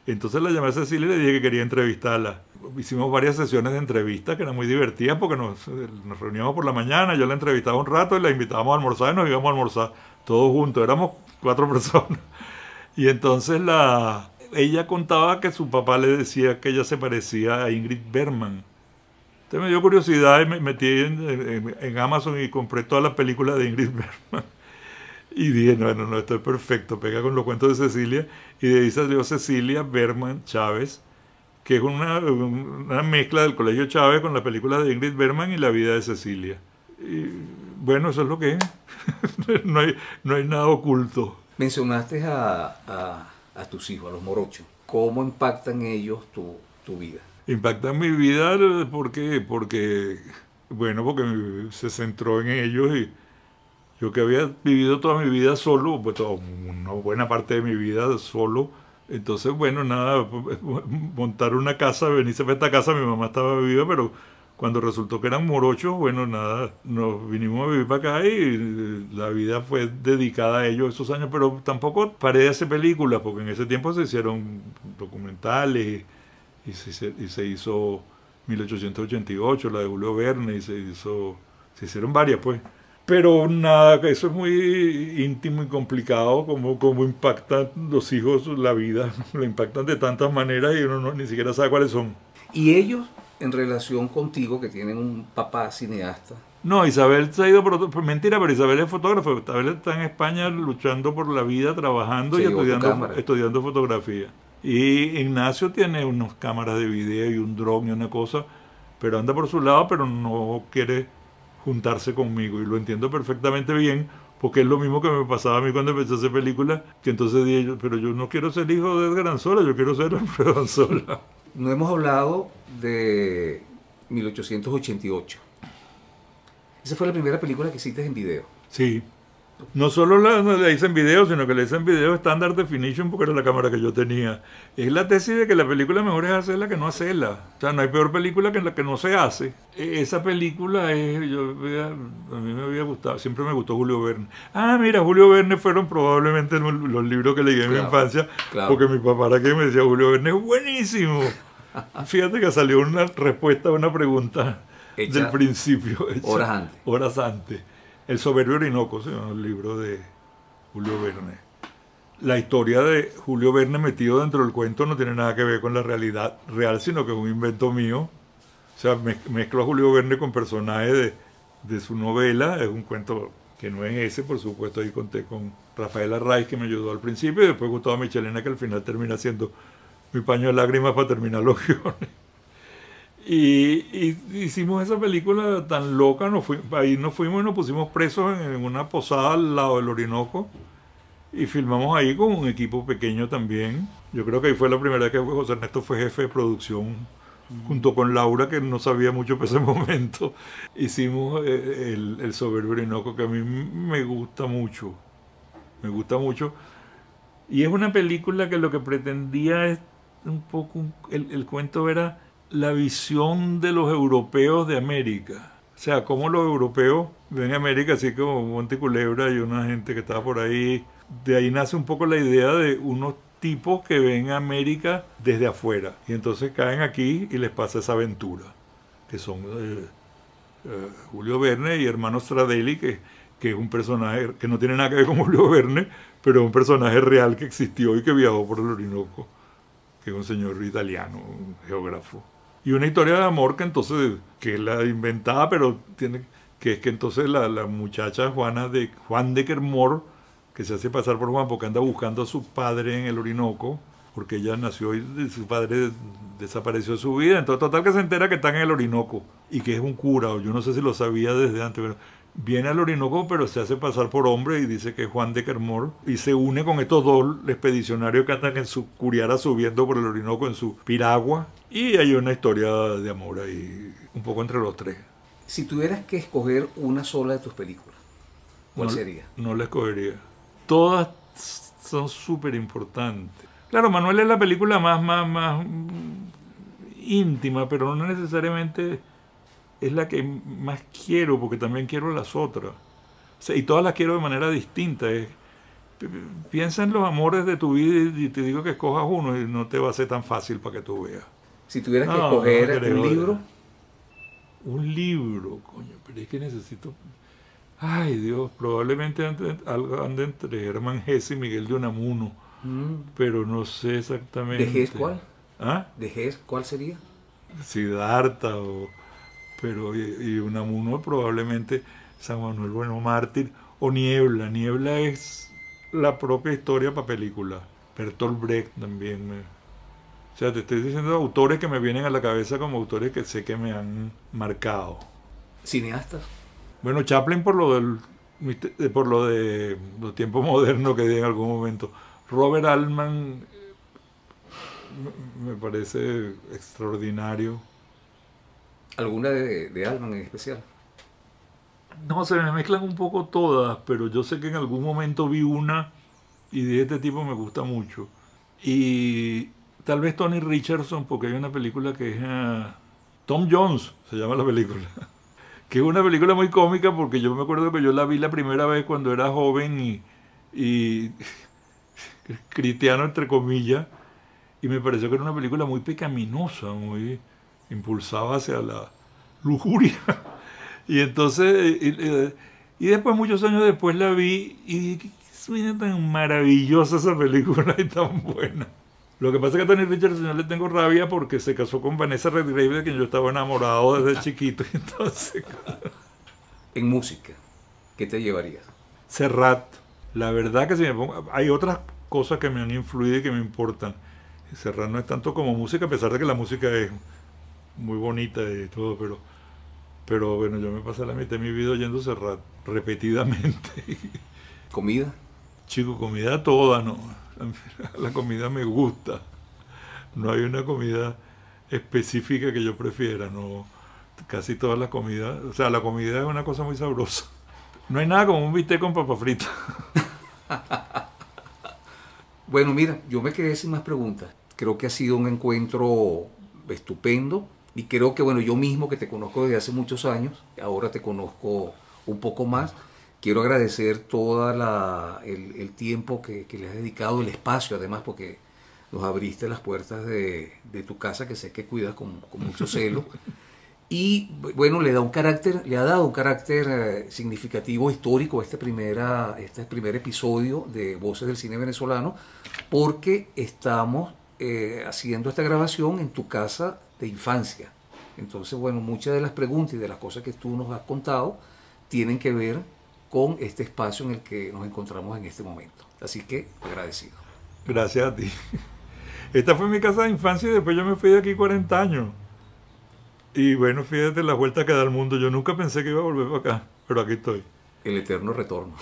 Entonces la llamé a Cecilia y le dije que quería entrevistarla. Hicimos varias sesiones de entrevistas que eran muy divertidas porque nos, reuníamos por la mañana, yo la entrevistaba un rato y la invitábamos a almorzar y nos íbamos a almorzar todos juntos, éramos cuatro personas. Y entonces la, ella contaba que su papá le decía que ella se parecía a Ingrid Berman. Entonces me dio curiosidad y me metí en, Amazon y compré todas las películas de Ingrid Berman. Y dije, bueno, no, esto es perfecto, pega con los cuentos de Cecilia. Y de ahí salió Cecilia Berman Chávez, que es una, mezcla del Colegio Chávez con la película de Ingrid Berman y la vida de Cecilia. Y bueno, eso es lo que es. no, hay, no hay nada oculto. Mencionaste a, tus hijos, a los morochos. ¿Cómo impactan ellos tu, tu vida? Impactan mi vida porque, porque, bueno, porque se centró en ellos y yo que había vivido toda mi vida solo, pues toda una buena parte de mi vida solo, entonces, bueno, nada, montar una casa, venirse para esta casa, mi mamá estaba viva, pero cuando resultó que eran morochos, bueno, nada, nos vinimos a vivir para acá y eh, la vida fue dedicada a ellos esos años, pero tampoco paré de hacer películas, porque en ese tiempo se hicieron documentales y, se, y se, hizo 1888, la de Julio Verne, y se hizo, se hicieron varias, pues pero nada, eso es muy íntimo y complicado, como, como impactan los hijos la vida, lo impactan de tantas maneras y uno ni siquiera sabe cuáles son. ¿Y ellos en relación contigo, que tienen un papá cineasta? No, Isabel se ha ido por otro, pues, mentira, pero Isabel es fotógrafo, Isabel está en España luchando por la vida, trabajando y estudiando, estudiando fotografía. Y Ignacio tiene unas cámaras de video y un drone y una cosa, pero anda por su lado, pero no quiere juntarse conmigo. Y lo entiendo perfectamente bien, porque es lo mismo que me pasaba a mí cuando empecé a hacer películas, que entonces dije, pero yo no quiero ser hijo de Edgar Anzola, yo quiero ser Alfredo Anzola. No hemos hablado de 1888. Esa fue la primera película que hiciste en video. Sí. No solo la, le dicen video, sino que le dicen video standard definition porque era la cámara que yo tenía. Es la tesis de que la película mejor es hacerla que no hacerla. O sea, no hay peor película que la que no se hace. E, esa película es, a mí me había gustado, siempre me gustó Julio Verne. Ah, mira, Julio Verne fueron probablemente los libros que leí en mi infancia, porque mi papá era quien me decía, Julio Verne es buenísimo. Fíjate que salió una respuesta a una pregunta del principio. horas antes. Horas antes. El soberbio Orinoco, el libro de Julio Verne. La historia de Julio Verne metido dentro del cuento no tiene nada que ver con la realidad real, sino que es un invento mío. O sea, mezclo a Julio Verne con personajes de, de su novela, es un cuento que no es ese, por supuesto, ahí conté con Rafael Arraiz, que me ayudó al principio, y después Gustavo Michelena, que al final termina siendo mi paño de lágrimas para terminar los guiones. Y, hicimos esa película tan loca, fuimos, ahí nos fuimos y nos pusimos presos en, una posada al lado del Orinoco y filmamos ahí con un equipo pequeño también. Yo creo que ahí fue la primera vez que José Ernesto fue jefe de producción junto con Laura, que no sabía mucho para ese momento. Hicimos eh, el, el soberbio Orinoco, que a mí me gusta mucho, me gusta mucho. Y es una película que lo que pretendía es un poco, el, el cuento era la visión de los europeos de América. O sea, cómo los europeos ven América así como Monte Culebra y una gente que estaba por ahí. De ahí nace un poco la idea de unos tipos que ven a América desde afuera. Y entonces caen aquí y les pasa esa aventura. Que son eh, eh, Julio Verne y hermano Stradelli, que, que es un personaje que no tiene nada que ver con Julio Verne, pero es un personaje real que existió y que viajó por el Orinoco, que es un señor italiano, un geógrafo. Y una historia de amor que entonces, que la inventaba, pero tiene, que es que entonces la, la muchacha Juana de Juan de Kermor, que se hace pasar por Juan porque anda buscando a su padre en el Orinoco, porque ella nació y su padre desapareció de su vida. Entonces, total que se entera que están en el Orinoco y que es un cura, o yo no sé si lo sabía desde antes, pero viene al Orinoco, pero se hace pasar por hombre y dice que es Juan de Kermor y se une con estos dos expedicionarios que andan en su curiara subiendo por el Orinoco en su piragua y hay una historia de amor ahí, un poco entre los tres. Si tuvieras que escoger una sola de tus películas, ¿cuál sería? No la escogería. Todas son súper importantes. Claro, Manuel es la película más, más, más mm, íntima, pero no necesariamente es la que más quiero, porque también quiero las otras. y todas las quiero de manera distinta. piensa en los amores de tu vida y te digo que escojas uno y no te va a ser tan fácil para que tú veas. Si tuvieras que escoger un libro. Eh, un libro, coño, pero es que necesito. Ay, Dios, probablemente algo ande entre Herman Gess y Miguel de Unamuno, mm. pero no sé exactamente. ¿De Gess cuál? ¿Ah? ¿De Gess cuál sería? Siddhartha o. Pero, y, Unamuno probablemente San Manuel Bueno Mártir o Niebla. Niebla es la propia historia para película. Bertolt Brecht también. O sea, te estoy diciendo autores que me vienen a la cabeza como autores que sé que me han marcado. ¿Cineastas? Bueno, Chaplin por lo del eh, por lo de los tiempos modernos que di en algún momento. Robert Altman me parece extraordinario. ¿Alguna de, de Altman en especial? No, se me mezclan un poco todas, pero yo sé que en algún momento vi una y de este tipo me gusta mucho. Y Tal vez Tony Richardson, porque hay una película que es ah, Tom Jones, se llama la película. que es una película muy cómica porque yo me acuerdo que yo la vi la primera vez cuando era joven y, y cristiano, entre comillas, y me pareció que era una película muy pecaminosa, muy impulsada hacia la lujuria. y entonces, y, después, muchos años después la vi y que suena tan maravillosa esa película y tan buena. Lo que pasa es que a Tony Richardson yo le tengo rabia porque se casó con Vanessa Redgrave, de quien yo estaba enamorado desde chiquito. Entonces... en música, ¿qué te llevarías? Cerrat. La verdad que si me pongo, hay otras cosas que me han influido y que me importan. Serrat no es tanto como música, a pesar de que la música es muy bonita y todo, pero, pero bueno, yo me pasé la mitad de mi vida oyendo Serrat repetidamente. ¿Comida? Chico, comida toda, ¿no? la comida me gusta. No hay una comida específica que yo prefiera, no casi todas las comidas, o sea, la comida es una cosa muy sabrosa. No hay nada como un bistec con papa frita. bueno, mira, yo me quedé sin más preguntas. Creo que ha sido un encuentro estupendo y creo que, bueno, yo mismo que te conozco desde hace muchos años, ahora te conozco un poco más Quiero agradecer todo el, tiempo que, le has dedicado, el espacio además, porque nos abriste las puertas de, tu casa, que sé que cuidas con, mucho celo. y bueno, le da un carácter, le ha dado un carácter eh, significativo histórico este, primera, este primer episodio de Voces del Cine Venezolano, porque estamos eh, haciendo esta grabación en tu casa de infancia. Entonces, bueno, muchas de las preguntas y de las cosas que tú nos has contado tienen que ver con este espacio en el que nos encontramos en este momento. Así que agradecido. Gracias a ti. Esta fue mi casa de infancia y después yo me fui de aquí 40 años. Y bueno, fíjate la vuelta que da el mundo. Yo nunca pensé que iba a volver para acá, pero aquí estoy. El eterno retorno.